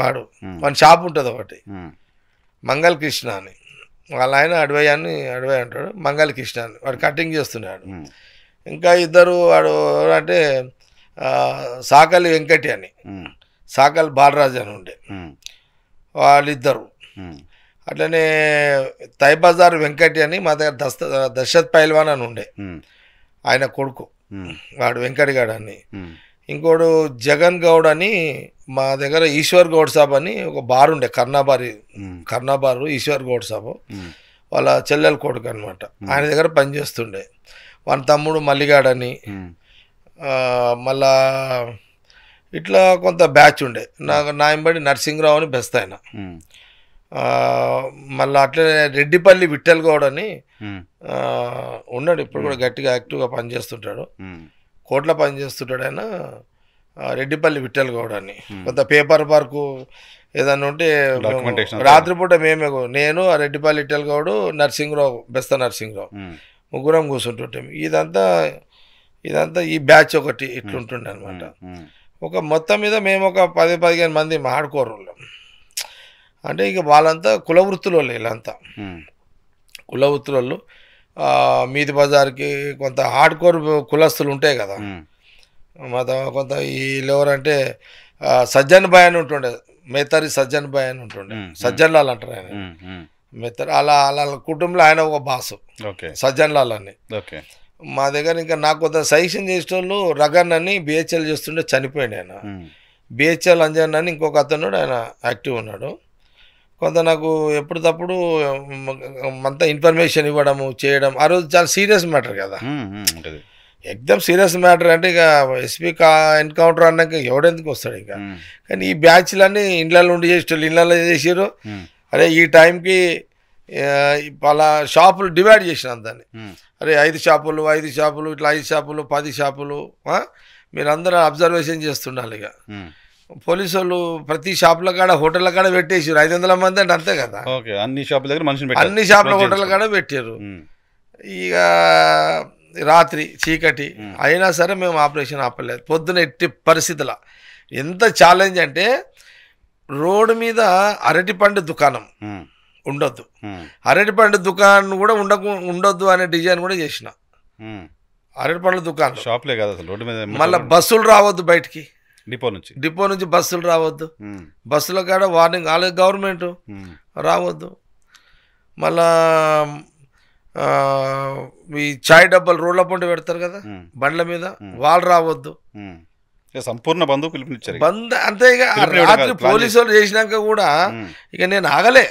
వాడు వాడి షాప్ ఉంటుంది ఒకటి మంగళ కృష్ణ అని వాళ్ళ ఆయన అని అడవై అంటాడు మంగళ కృష్ణ అని వాడు కటింగ్ చేస్తున్నాడు ఇంకా ఇద్దరు వాడు అంటే సాకలి వెంకటి అని సాకల్ బాలరాజు అని ఉండే వాళ్ళిద్దరు అట్లనే తైబజార్ వెంకటి అని మా దగ్గర దశ దశరథ్ పైల్వాన్ అని ఉండే ఆయన కొడుకు వాడు వెంకటగాడు అని ఇంకోడు జగన్ గౌడ్ అని మా దగ్గర ఈశ్వర్ గౌడ్ సాబ్ అని ఒక బార్ ఉండే కర్ణాబారి కర్ణాబారు ఈశ్వర్ గౌడ్ సాబ్ వాళ్ళ చెల్లెల కొడుకు అనమాట ఆయన దగ్గర పనిచేస్తుండే వాళ్ళ తమ్ముడు మల్లిగాడని మళ్ళా ఇట్లా కొంత బ్యాచ్ ఉండే నాకు hmm. నాయంబడి నర్సింగ్రావు అని బెస్ట్ ఆయన hmm. మళ్ళీ అట్లనే రెడ్డిపల్లి విఠల్ గౌడ్ అని hmm. ఉన్నాడు ఇప్పుడు కూడా గట్టిగా యాక్టివ్గా పనిచేస్తుంటాడు కోట్ల పనిచేస్తుంటాడు ఆయన రెడ్డిపల్లి విఠల్ గౌడ్ అని కొంత పేపర్ వర్క్ ఏదన్నా ఉంటే రాత్రిపూట మేమే నేను రెడ్డిపల్లి విఠల్ గౌడ్ నర్సింగ్రావు బెస్త నర్సింగ్రావు ముగ్గురం కూర్చుంటుంటాం ఇదంతా ఇదంతా ఈ బ్యాచ్ ఒకటి ఇట్లుంటుండే అనమాట ఒక మొత్తం మీద మేము ఒక పది పదిహేను మంది ఆడుకోరోళ్ళం అంటే ఇక వాళ్ళంతా కుల వాళ్ళు వీళ్ళంతా కుల వాళ్ళు మీది బజార్కి కొంత హార్డ్ కోర్ కులస్తులు ఉంటాయి కదా మొత్తం కొంత వీళ్ళు అంటే సజ్జన్ బాయ్ అని ఉంటుండే మేతరి సజ్జన్ బాయ్ అని ఉంటుండే సజ్జన్ లాల్ అంటారు ఆయన మేతరి అలా అలా కుటుంబంలో ఆయన ఒక బాసు సజ్జన్ లాల్ అని ఓకే మా దగ్గర ఇంకా నాకు కొంత సజెషన్ చేసేటోళ్ళు రగన్ అని బిహెచ్ఎల్ చేస్తుంటే చనిపోయాడు ఆయన బిహెచ్ఎల్ అంజన్ అని ఇంకొక అతను ఆయన యాక్టివ్ ఉన్నాడు కొంత నాకు ఎప్పటికప్పుడు అంతా ఇన్ఫర్మేషన్ ఇవ్వడము చేయడం ఆ రోజు చాలా సీరియస్ మ్యాటర్ కదా ఎగ్జామ్ సీరియస్ మ్యాటర్ అంటే ఇక ఎస్పీ కా ఎన్కౌంటర్ అన్నాక ఎవడెందుకు వస్తాడు ఇంకా కానీ ఈ బ్యాచ్లన్నీ ఇండ్లలో ఉండి చేసేటోళ్ళు ఇండ్లలో చేసారు అరే ఈ టైంకి అలా షాపులు డివైడ్ చేసినంత దాన్ని అరే ఐదు షాపులు ఐదు షాపులు ఇట్లా ఐదు షాపులు పది షాపులు మీరందరూ అబ్జర్వేషన్ చేస్తుండాలి ఇక పోలీసు వాళ్ళు ప్రతి షాప్ల కాడ హోటల్ కాడ పెట్టేసారు ఐదు వందల మంది అంటే అంతే కదా అన్ని షాపుల దగ్గర మనిషిని అన్ని షాపుల హోటల్ కాడ పెట్టారు ఇక రాత్రి చీకటి అయినా సరే మేము ఆపరేషన్ ఆపలేదు పొద్దున ఎట్టి పరిస్థితుల ఎంత ఛాలెంజ్ అంటే రోడ్డు మీద అరటిపండు దుకాణం ఉండొద్దు అరటి పండు దుకాణం కూడా ఉండకు ఉండొద్దు అనే డిజైన్ కూడా చేసిన అరటి పండ్ల దుకాణం షాప్లే కదా అసలు రోడ్డు మీద మళ్ళీ బస్సులు రావద్దు బయటికి డిపో నుంచి డిపో నుంచి బస్సులు రావద్దు బస్సుల కాడ వార్నింగ్ అలాగే గవర్నమెంట్ రావద్దు మళ్ళా ఈ చాయ్ డబ్బాలు రోడ్ల పండు పెడతారు కదా బండ్ల మీద వాళ్ళు రావద్దు సంపూర్ణ బంధు పిలుపునిచ్చారు బంద్ అంతేగా రాత్రి పోలీసు వాళ్ళు చేసినాక కూడా ఇక నేను ఆగలే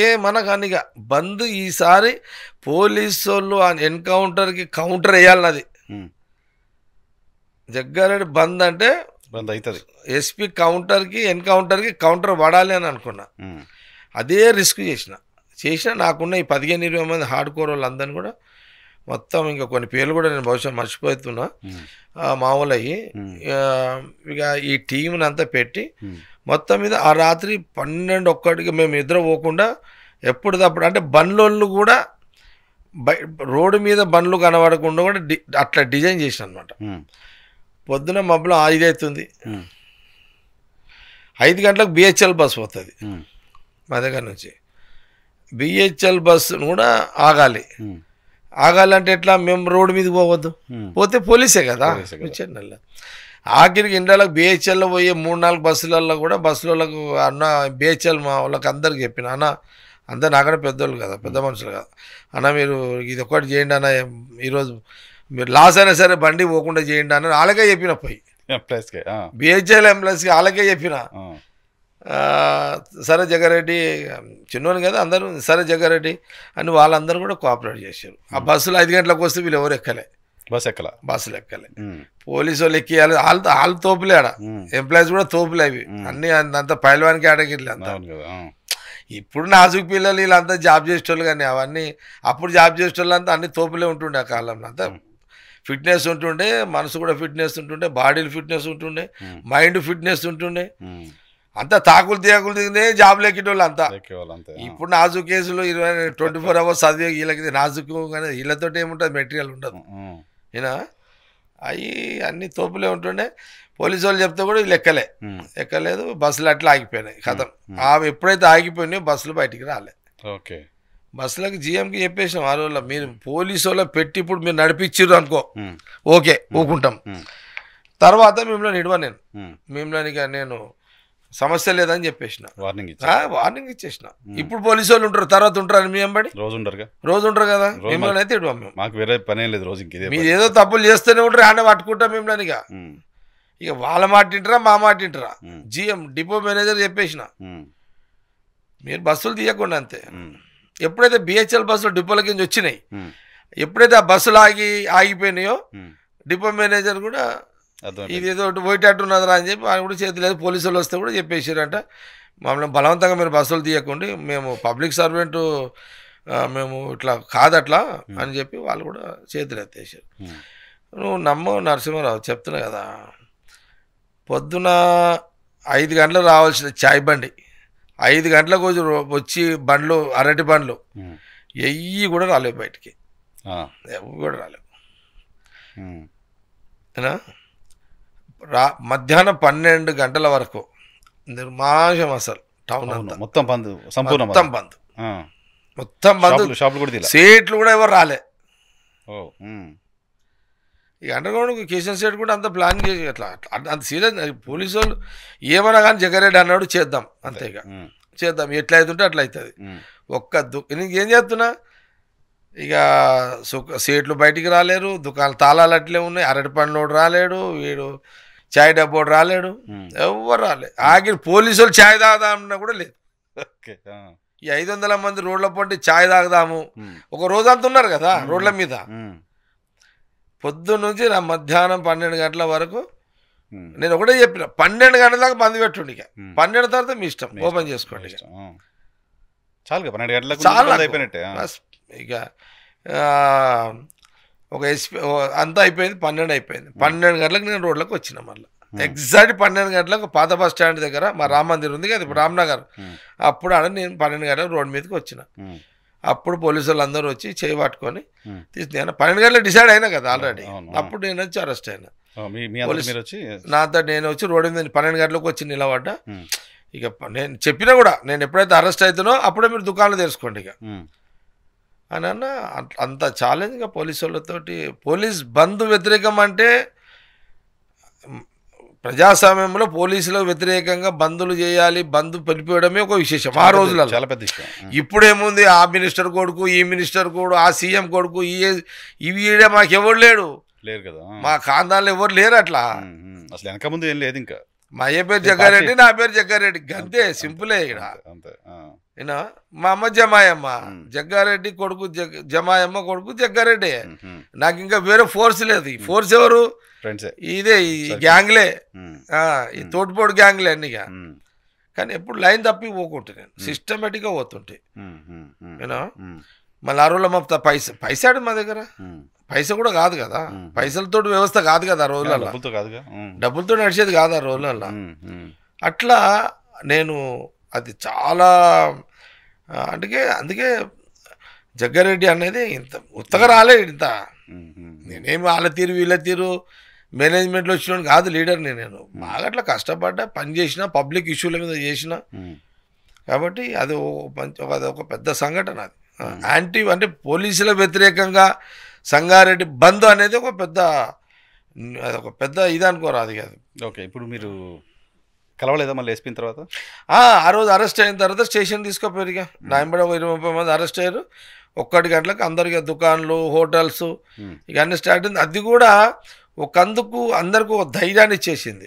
ఏ మన కానీ బంద్ ఈసారి పోలీసు వాళ్ళు ఆ ఎన్కౌంటర్కి కౌంటర్ వేయాలన్నది జగ్గారెడ్డి బంద్ అంటే బంద్ అవుతుంది ఎస్పీ కౌంటర్కి ఎన్కౌంటర్కి కౌంటర్ పడాలి అని అనుకున్నా అదే రిస్క్ చేసిన చేసిన నాకున్న ఈ పదిహేను ఇరవై మంది హార్డ్ కోర్ వాళ్ళందరినీ కూడా మొత్తం ఇంకా కొన్ని పేర్లు కూడా నేను బహుశా మర్చిపోతున్నా మామూలయ్యి ఇక ఈ టీంని అంతా పెట్టి మొత్తం మీద ఆ రాత్రి పన్నెండు ఒక్కటికి మేము నిద్ర పోకుండా తప్పుడు అంటే బండ్లోళ్ళు కూడా బై రోడ్డు మీద బండ్లు కనబడకుండా కూడా డి అట్లా డిజైన్ చేసిన అనమాట పొద్దున మబ్బులు ఐదు అవుతుంది ఐదు గంటలకు బిహెచ్ఎల్ బస్ పోతుంది మా దగ్గర నుంచి బిహెచ్ఎల్ బస్సును కూడా ఆగాలి ఆగాలంటే ఎట్లా మేము రోడ్డు మీద పోవద్దు పోతే పోలీసే కదా చెన్నెల్లో ఆఖరికి ఇండియాలకు బిహెచ్ఎల్లో పోయే మూడు నాలుగు బస్సులలో కూడా బస్సులకు అన్న బిహెచ్ఎల్ మా వాళ్ళకి అందరికి చెప్పిన అన్న అందరు నాకనే పెద్దోళ్ళు కదా పెద్ద మనుషులు కదా అన్న మీరు ఇది ఒక్కటి చేయండి అన్న ఈరోజు మీరు లాస్ అయినా సరే బండి పోకుండా చేయండి అన్న వాళ్ళకే చెప్పిన పోయి బిహెచ్ఎల్ ఎంప్లాయీస్కి వాళ్ళకే చెప్పిన సరే జగ్గారెడ్డి చిన్నోని కదా అందరూ సరే జగ్గారెడ్డి అని వాళ్ళందరూ కూడా కోఆపరేట్ చేశారు ఆ బస్సులు ఐదు గంటలకు వస్తే వీళ్ళు ఎవరు ఎక్కలే బస్సు ఎక్కల బస్సులు ఎక్కలే పోలీసు వాళ్ళు ఎక్కియాలి వాళ్ళు వాళ్ళు తోపులే ఆడ ఎంప్లాయీస్ కూడా తోపులే అవి అన్నీ అంత పైల్వానికి ఆడగిట్లే అంత ఇప్పుడు నాజుక్ పిల్లలు వీళ్ళంతా జాబ్ చేసేటోళ్ళు కానీ అవన్నీ అప్పుడు జాబ్ చేసేటోళ్ళంతా అన్ని తోపులే ఉంటుండే ఆ కాలంలో అంతా ఫిట్నెస్ ఉంటుండే మనసు కూడా ఫిట్నెస్ ఉంటుండే బాడీలు ఫిట్నెస్ ఉంటుండే మైండ్ ఫిట్నెస్ ఉంటుండే అంత తాకులు తీయకులు తిగినే జాబ్ లెక్కేటోళ్ళు అంతా ఇప్పుడు నాజు కేసులు ఇరవై ట్వంటీ ఫోర్ అవర్స్ చదివే వీళ్ళకి నాజుకు కానీ వీళ్ళతోటి ఏముంటుంది మెటీరియల్ ఉండదు ఈనా అవి అన్ని తోపులే ఉంటుండే పోలీసు వాళ్ళు చెప్తే కూడా వీళ్ళు ఎక్కలే ఎక్కలేదు బస్సులు అట్లా ఆగిపోయినాయి కథం ఆమె ఎప్పుడైతే ఆగిపోయినాయో బస్సులు బయటికి రాలే ఓకే బస్సులకు జీఎంకి చెప్పేసాం ఆ రోజుల్లో మీరు పోలీసు వాళ్ళు పెట్టి ఇప్పుడు మీరు నడిపించారు అనుకో ఓకే ఊకుంటాం తర్వాత మిమ్మల్ని ఇడవ నేను మిమ్మల్ని నేను సమస్య లేదని చెప్పేసిన వార్నింగ్ ఇచ్చా వార్నింగ్ ఇచ్చేసిన hmm. ఇప్పుడు పోలీసు వాళ్ళు ఉంటారు తర్వాత ఉంటారు మీ ఎంబడి రోజు ఉంటారు రోజు ఉంటారు కదా మిమ్మల్ని అయితే మాకు వేరే పని లేదు రోజు మీరు ఏదో తప్పులు చేస్తూనే ఉంటారు ఆయన పట్టుకుంటాం మిమ్మల్ని ఇక hmm. ఇక వాళ్ళ మాట తింటారా మా మాట తింటారా hmm. జిఎం డిపో మేనేజర్ చెప్పేసిన మీరు బస్సులు తీయకుండా అంతే ఎప్పుడైతే బిహెచ్ఎల్ బస్సులు డిపోల కింద వచ్చినాయి ఎప్పుడైతే ఆ బస్సులు ఆగి ఆగిపోయినాయో డిపో మేనేజర్ కూడా ఇది ఏదో పోయేటట్టు పోయేటట్టున్నదిరా అని చెప్పి ఆయన కూడా చేతి లేదు పోలీసు వాళ్ళు వస్తే కూడా చెప్పేసారంట మమ్మల్ని బలవంతంగా మీరు బస్సులు తీయకండి మేము పబ్లిక్ సర్వెంటు మేము ఇట్లా కాదట్లా అని చెప్పి వాళ్ళు కూడా చేతులు ఎత్తేసారు నువ్వు నమ్మ నరసింహారావు చెప్తున్నావు కదా పొద్దున ఐదు గంటలకు రావాల్సిన చాయ్ బండి ఐదు గంటలకు వచ్చి బండ్లు అరటి బండ్లు ఎయ్యి కూడా రాలేవు బయటికి ఎవరు కూడా రాలేవు రా మధ్యాహ్నం పన్నెండు గంటల వరకు నిర్మాషం అసలు టౌన్ అంతా మొత్తం బంద్ సంపూర్ణ మొత్తం బంద్ మొత్తం బంద్ షాపులు కూడా సీట్లు కూడా ఎవరు రాలే ఈ అండర్ గ్రౌండ్ కిషన్ సెట్ కూడా అంత ప్లాన్ చేసి అట్లా అంత సీరియస్ పోలీసు వాళ్ళు ఏమన్నా కానీ జగ్గారెడ్డి అన్నాడు చేద్దాం అంతేగా చేద్దాం ఎట్లా అవుతుంటే అట్లా అవుతుంది ఒక్క దు ఏం చేస్తున్నా ఇక సుఖ సీట్లు బయటికి రాలేరు దుకాణాలు తాళాలు అట్లే ఉన్నాయి అరటి పండ్లు రాలేడు వీడు ఛాయ్ డబ్బా రాలేడు ఎవరు రాలేదు ఆగి పోలీసు ఛాయ్ తాగుదామన్నా కూడా లేదు ఈ ఐదు వందల మంది రోడ్ల పట్టి ఛాయ్ తాగుదాము ఒక రోజు అంత ఉన్నారు కదా రోడ్ల మీద పొద్దున్నుంచి నా మధ్యాహ్నం పన్నెండు గంటల వరకు నేను ఒకటే చెప్పిన పన్నెండు గంటల దాకా బంద్ పెట్టుండి ఇక పన్నెండు తర్వాత మీ ఇష్టం ఓపెన్ చేసుకోండి చాలు పన్నెండు గంటల చాలా అయిపోయినట్టే ఇక ఒక ఎస్పీ అంతా అయిపోయింది పన్నెండు అయిపోయింది పన్నెండు గంటలకు నేను రోడ్లకు వచ్చిన మళ్ళీ ఎగ్జాక్ట్ పన్నెండు గంటలకు పాత బస్ స్టాండ్ దగ్గర మా రామ్ మందిర్ ఉంది కదా ఇప్పుడు రామ్నగర్ అప్పుడు ఆడ నేను పన్నెండు గంటలకు రోడ్ మీదకి వచ్చిన అప్పుడు పోలీసు వాళ్ళు అందరూ వచ్చి చేయి పట్టుకొని తీసుకున్నాను పన్నెండు గంటలకు డిసైడ్ అయినా కదా ఆల్రెడీ అప్పుడు నేను వచ్చి అరెస్ట్ అయినా నాతో నేను వచ్చి రోడ్డు మీద పన్నెండు గంటలకు వచ్చి నిలబడ్డ ఇక నేను చెప్పినా కూడా నేను ఎప్పుడైతే అరెస్ట్ అవుతానో అప్పుడే మీరు దుకాణాలు తెలుసుకోండి ఇక అని అన్న అంత ఛాలెంజ్గా పోలీసు వాళ్ళతోటి పోలీస్ బంద్ వ్యతిరేకం అంటే ప్రజాస్వామ్యంలో పోలీసులకు వ్యతిరేకంగా బంధులు చేయాలి బంధు పడిపోయడమే ఒక విశేషం ఆ రోజులలో చాలా పెద్ద ఇప్పుడేముంది ఆ మినిస్టర్ కొడుకు ఈ మినిస్టర్ కొడుకు ఆ సీఎం కొడుకు ఈ ఇవి ఈడే మాకెవరు లేడు లేరు కదా మా ఖాందాన్లు ఎవరు లేరు అట్లా అసలు వెనక ముందు ఏం లేదు ఇంకా మా ఏ పేరు జగ్గారెడ్డి నా పేరు జగ్గారెడ్డి అంతే సింపులే ఇక్కడ అంతే నేను మా అమ్మ జమాయమ్మ జగ్గారెడ్డి కొడుకు జగ్ జమాయమ్మ కొడుకు జగ్గారెడ్డి నాకు ఇంకా వేరే ఫోర్స్ లేదు ఈ ఫోర్స్ ఎవరు ఇదే ఈ గ్యాంగ్లే ఈ తోటిపోడు గ్యాంగ్లే అన్ని కానీ ఎప్పుడు లైన్ తప్పి పోకుంటే నేను సిస్టమేటిక్గా పోతుంటే నేను మళ్ళీ ఆ రోజుల మా పైస పైసాడు మా దగ్గర పైస కూడా కాదు కదా పైసలతో వ్యవస్థ కాదు కదా ఆ రోజులలో డబ్బులతో నడిచేది కాదు ఆ రోజులలో అట్లా నేను అది చాలా అందుకే అందుకే జగ్గారెడ్డి అనేది ఇంత ఉత్తగా రాలేదు ఇంత నేనేమి వాళ్ళ తీరు వీళ్ళ తీరు మేనేజ్మెంట్లో వచ్చిన కాదు లీడర్ని నేను బాగా అట్లా కష్టపడ్డా పని చేసిన పబ్లిక్ ఇష్యూల మీద చేసిన కాబట్టి అది అది ఒక పెద్ద సంఘటన అది యాంటీ అంటే పోలీసుల వ్యతిరేకంగా సంగారెడ్డి బంద్ అనేది ఒక పెద్ద అదొక పెద్ద ఇది అనుకోరాదు కాదు ఓకే ఇప్పుడు మీరు కలవలేదా మళ్ళీ వేసిన తర్వాత ఆ రోజు అరెస్ట్ అయిన తర్వాత స్టేషన్ తీసుకుపోయారు నా ఎంబడి ఒక ఇరవై ముప్పై మంది అరెస్ట్ అయ్యారు ఒక్కటి గంటలకు అందరికీ దుకాన్లు హోటల్స్ ఇక అన్ని స్టార్ట్ అయింది అది కూడా ఒకందుకు అందరికీ ఒక ధైర్యాన్ని ఇచ్చేసింది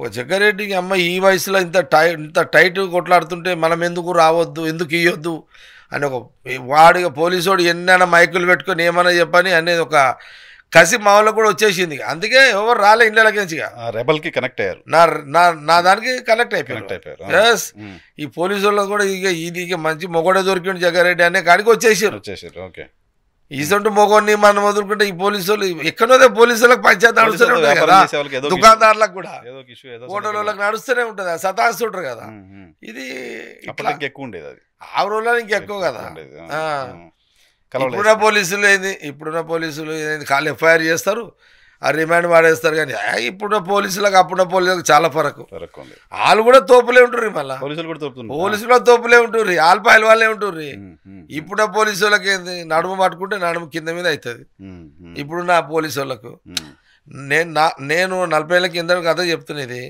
ఒక జగ్గారెడ్డికి అమ్మాయి ఈ వయసులో ఇంత టై ఇంత టైట్ కొట్లాడుతుంటే మనం ఎందుకు రావద్దు ఎందుకు ఇవ్వద్దు అని ఒక వాడిగా పోలీసు వాడు ఎన్నైనా మైకులు పెట్టుకొని ఏమైనా చెప్పని అనేది ఒక కసి మామూలు కూడా వచ్చేసింది అందుకే ఎవరు రాలే ఇండ్లకి నుంచి రెబల్ కి కనెక్ట్ అయ్యారు నా నా నా దానికి కనెక్ట్ అయిపోయారు ఎస్ hmm. ఈ పోలీసు వాళ్ళకి కూడా ఇక ఇది మంచి మొగోడే దొరికిండు జగ్గారెడ్డి అనే కాడికి వచ్చేసారు వచ్చేసారు ఓకే మొగోడిని మనం వదులుకుంటే ఈ పోలీసు వాళ్ళు ఎక్కడోదే పోలీసు వాళ్ళకి పంచాయతీ నడుస్తూనే ఉంటాయి కదా దుకాణదారులకు కూడా హోటల్ వాళ్ళకి నడుస్తూనే ఉంటుంది సతాస్తుంటారు కదా hmm, hmm. ఇది ఎక్కువ ఉండేది ఆ రోజుల్లో ఇంకెక్కువ కదా ఇప్పుడున్న పోలీసులు ఏంది ఇప్పుడున్న పోలీసులు ఏంది కాళ్ళు ఎఫ్ఐఆర్ చేస్తారు ఆ రిమాండ్ వాడేస్తారు కానీ ఇప్పుడున్న పోలీసులకు అప్పుడున్న పోలీసులకు చాలా ఫరకు వాళ్ళు కూడా తోపులే ఉంటారు మళ్ళీ పోలీసులు కూడా పోలీసులు కూడా తోపులే ఉంటుర్రి వాళ్ళు వాళ్ళే ఉంటారు ఇప్పుడు పోలీసు వాళ్ళకి ఏంది నడుము పట్టుకుంటే నడుము కింద మీద అవుతుంది ఇప్పుడున్న పోలీసు వాళ్ళకు నేను నా నేను నలభై ఏళ్ళ కింద కథ చెప్తున్నా ఇది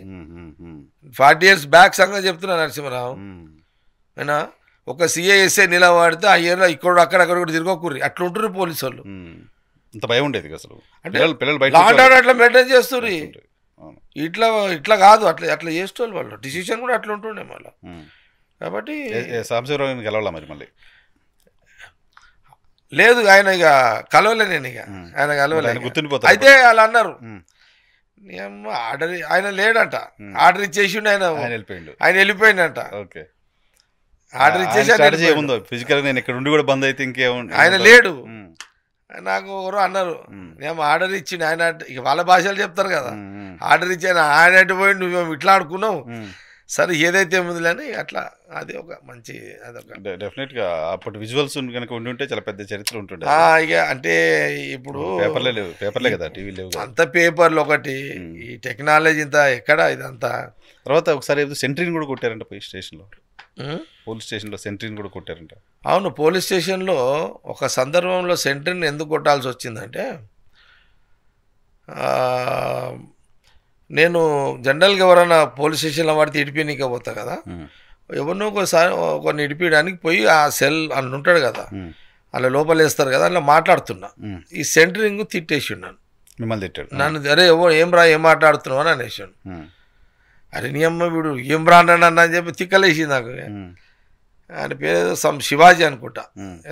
ఫార్టీ ఇయర్స్ బ్యాక్ సంగతి చెప్తున్నా నరసింహరావు అయినా ఒక సిఏఎస్ఏ నిలబడితే ఆ ఏరియాలో ఇక్కడ అక్కడక్కడ కూడా తిరగకూరి అట్లా ఉంటారు పోలీసు వాళ్ళు ఇంత భయం ఉండేది అసలు అంటే పిల్లలు అట్లా మెయింటైన్ చేస్తుంది ఇట్లా ఇట్లా కాదు అట్లా అట్లా చేసేవాళ్ళు వాళ్ళు డిసిషన్ కూడా అట్లా ఉంటుండే మళ్ళా కాబట్టి సాంబశివరావు గెలవాలా మరి మళ్ళీ లేదు ఆయన ఇక కలవలే నేను ఇక ఆయన కలవలే గుర్తుండిపోతా అయితే వాళ్ళు అన్నారు ఆర్డర్ ఆయన లేడంట ఆర్డర్ ఇచ్చేసిండు ఆయన ఆయన వెళ్ళిపోయిండు ఆయన వెళ్ళిపోయిండంట ఓకే ఆర్డర్ ఇచ్చేసి ఫిజికల్ నేను ఇక్కడ ఉండి కూడా బంద్ అయితే ఇంకేముంది ఆయన లేడు నాకు ఎవరు అన్నారు మేము ఆర్డర్ ఇచ్చిండు ఆయన ఇక వాళ్ళ భాషలు చెప్తారు కదా ఆర్డర్ ఇచ్చాను ఆయన అటు పోయి నువ్వు ఇట్లా ఆడుకున్నావు సరే ఏదైతే ఉందిలేని అట్లా అది ఒక మంచి అదొక డెఫినెట్గా అప్పుడు విజువల్స్ కనుక ఉండి ఉంటే చాలా పెద్ద చరిత్ర ఉంటుండే ఇక అంటే ఇప్పుడు పేపర్లే లేవు పేపర్లే కదా టీవీ లేవు అంత పేపర్లు ఒకటి ఈ టెక్నాలజీ ఇంత ఎక్కడ ఇదంతా తర్వాత ఒకసారి సెంట్రీని కూడా కొట్టారంట పోయి స్టేషన్లో పోలీస్ స్టేషన్లో సెంట్రీని కూడా కొట్టారంట అవును పోలీస్ స్టేషన్లో ఒక సందర్భంలో సెంట్రీని ఎందుకు కొట్టాల్సి వచ్చిందంటే నేను జనరల్గా ఎవరైనా పోలీస్ స్టేషన్లో వాడితే పోతా కదా ఎవరినో ఒకసారి కొన్ని ఇడిపించడానికి పోయి ఆ సెల్ అని ఉంటాడు కదా అలా లోపలేస్తారు కదా అలా మాట్లాడుతున్నా ఈ సెంట్రింగ్ తిట్టేసి ఉన్నాను మిమ్మల్ని తిట్టాడు నన్ను అరే ఎవరు ఏం రా ఏం మాట్లాడుతున్నావు అని అనేసాడు అరే నీ అమ్మ వీడు ఏం బ్రాండ్ అన్న అని చెప్పి తిక్కలేసింది నాకు ఆయన పేరు సమ్ శివాజీ అనుకుంటా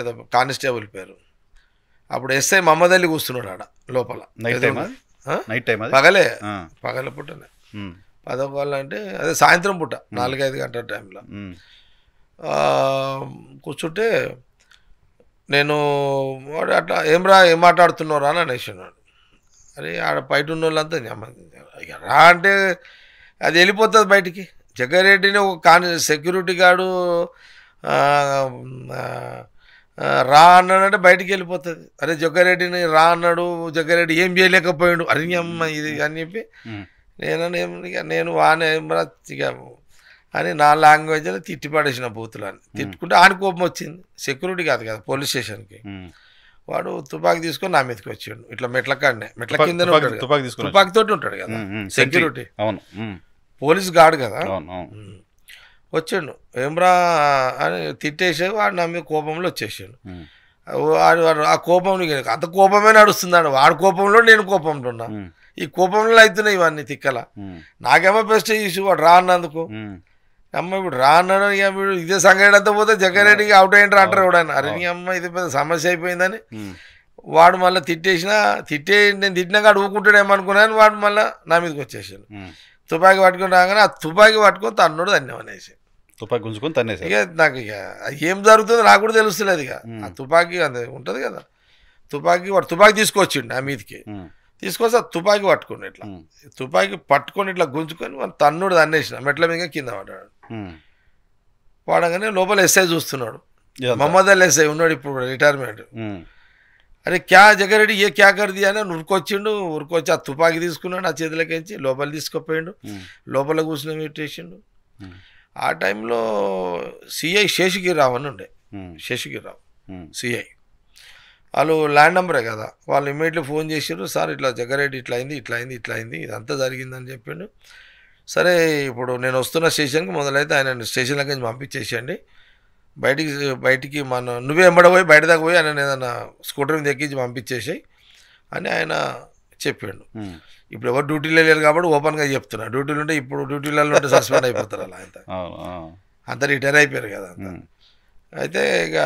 ఏదో కానిస్టేబుల్ పేరు అప్పుడు ఎస్ఐ మహమ్మద్ అల్లి కూర్చున్నాడు ఆడ లోపల నైట్ టైం పగలే పగల పుట్టనే పదకొండు అంటే అదే సాయంత్రం పూట నాలుగైదు గంటల టైంలో కూర్చుంటే నేను అట్లా ఏం రా ఏం మాట్లాడుతున్నారా అని అనేసి ఉన్నాడు అరే ఆడ బయట ఉన్న వాళ్ళంతా రా అంటే అది వెళ్ళిపోతుంది బయటికి జగ్గారెడ్డిని ఒక కాని సెక్యూరిటీ గార్డు రా అన్నాడంటే బయటికి వెళ్ళిపోతుంది అరే జగ్గారెడ్డిని రా అన్నాడు జగ్గారెడ్డి ఏం చేయలేకపోయాడు అరే అమ్మ ఇది అని చెప్పి నేను నేను వానే ఇక అని నా లాంగ్వేజ్లో తిట్టి పడేసిన బూతులని తిట్టుకుంటే ఆయన కోపం వచ్చింది సెక్యూరిటీ కాదు కదా పోలీస్ స్టేషన్కి వాడు తుపాకి తీసుకొని నా మీదకి వచ్చాడు ఇట్లా మెట్ల కాడనే మెట్ల కింద తుపాకి తోటి ఉంటాడు కదా సెక్యూరిటీ అవును పోలీస్ గాడు కదా వచ్చిండు ఏమ్రా అని తిట్టేసే వాడు నా మీద కోపంలో వచ్చేసిండు వాడు వాడు ఆ కోపం అంత కోపమే నడుస్తున్నాడు వాడు కోపంలో నేను కోపంలో ఉన్నా ఈ కోపంలో అవుతున్నాయి ఇవన్నీ తిక్కల నాకేమో బెస్ట్ ఇష్యూ వాడు రా అన్నందుకు అమ్మ ఇప్పుడు రాన్నాడు ఇక వీడు ఇదే సంఘటనతో పోతే జగ్గారెడ్డికి అవుట్ అయ్యింటారు అంటారు కూడా అరే నీ అమ్మ ఇది పెద్ద సమస్య అయిపోయిందని వాడు మళ్ళీ తిట్టేసిన తిట్టే నేను తిట్టినాక ఊకుంటాడేమనుకున్నాను వాడు మళ్ళీ నా మీదకి వచ్చేసాను తుపాకి పట్టుకుని రాగానే ఆ తుపాకి పట్టుకొని తన్నోడు అనేసి తుపాకి గుంజుకొని తన్నేసి ఇక నాకు ఇక ఏం జరుగుతుందో నాకు కూడా తెలుస్తులేదు ఇక ఆ తుపాకి అంత ఉంటుంది కదా తుపాకి వాడు తుపాకి తీసుకొచ్చిండు నా మీదకి తీసుకొస్తే తుపాకి పట్టుకుని ఇట్లా తుపాకి పట్టుకొని ఇట్లా గుంజుకొని వాడు తన్నుడు తన్నేసిన మెట్ల మీద కింద పడ్డాడు Hmm. వాడగానే లోపల ఎస్ఐ చూస్తున్నాడు మహమ్మద్ అల్ ఎస్ఐ ఉన్నాడు ఇప్పుడు రిటైర్మెంట్ hmm. అరే క్యా జగరెడ్డి ఏ క్యా కర్ది అని ఉరుకొచ్చిండు ఉరుకొచ్చి ఆ తుపాకి తీసుకున్నాడు ఆ చేతులకించి లోపల తీసుకుపోయిండు hmm. లోపల కూర్చుని పెట్టేసిండు ఆ టైంలో సిఐ శేషగిరిరావు అని ఉండే శేషగిరిరావు సిఐ వాళ్ళు ల్యాండ్ నెంబరే కదా వాళ్ళు ఇమీడియట్లీ ఫోన్ చేసిండ్రు సార్ ఇట్లా జగరెడ్డి ఇట్లా అయింది ఇట్లా అయింది ఇట్లా అయింది ఇదంతా జరిగిందని చెప్పిండు సరే ఇప్పుడు నేను వస్తున్న స్టేషన్కి మొదలైతే ఆయన స్టేషన్లోకి నుంచి పంపించేసేయండి బయటికి బయటికి మన నువ్వే ఎంబడపోయి బయట దాకా పోయి ఆయన ఏదైనా స్కూటర్ మీద ఎక్కించి పంపించేసాయి అని ఆయన చెప్పాడు ఇప్పుడు ఎవరు డ్యూటీలో వెళ్ళారు కాబట్టి ఓపెన్గా చెప్తున్నా డ్యూటీలు ఉంటే ఇప్పుడు డ్యూటీలలో ఉంటే సస్పెండ్ అయిపోతారు అలా అంత అంత రిటైర్ అయిపోయారు కదా అయితే ఇక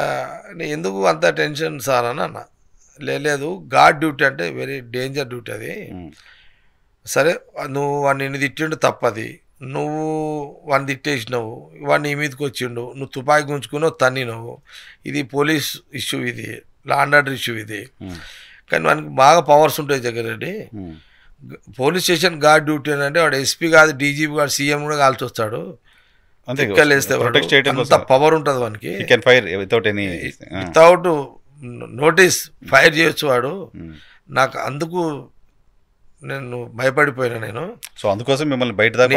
ఎందుకు అంత టెన్షన్ సార్ అని అన్న లేదు గాడ్ డ్యూటీ అంటే వెరీ డేంజర్ డ్యూటీ అది సరే నువ్వు వాడిని ఎన్ని తిట్టిండు తప్పది నువ్వు వాడిని తిట్టేసినావు వాడిని మీదకి వచ్చిండు నువ్వు తుపాకి గుంజుకున్నావు తన్నినవు ఇది పోలీస్ ఇష్యూ ఇది లా అండ్ ఆర్డర్ ఇష్యూ ఇది కానీ వానికి బాగా పవర్స్ ఉంటాయి Jaganreddy police station guard duty అని అంటే వాడు ఎస్పీ కాదు డీజీపీ కాదు సీఎం కూడా కాల్చి వస్తాడు అంత పవర్ ఉంటుంది వానికి వితౌట్ నోటీస్ ఫైర్ చేయొచ్చు వాడు నాకు అందుకు నేను భయపడిపోయినా నేను సో అందుకోసం మిమ్మల్ని బయట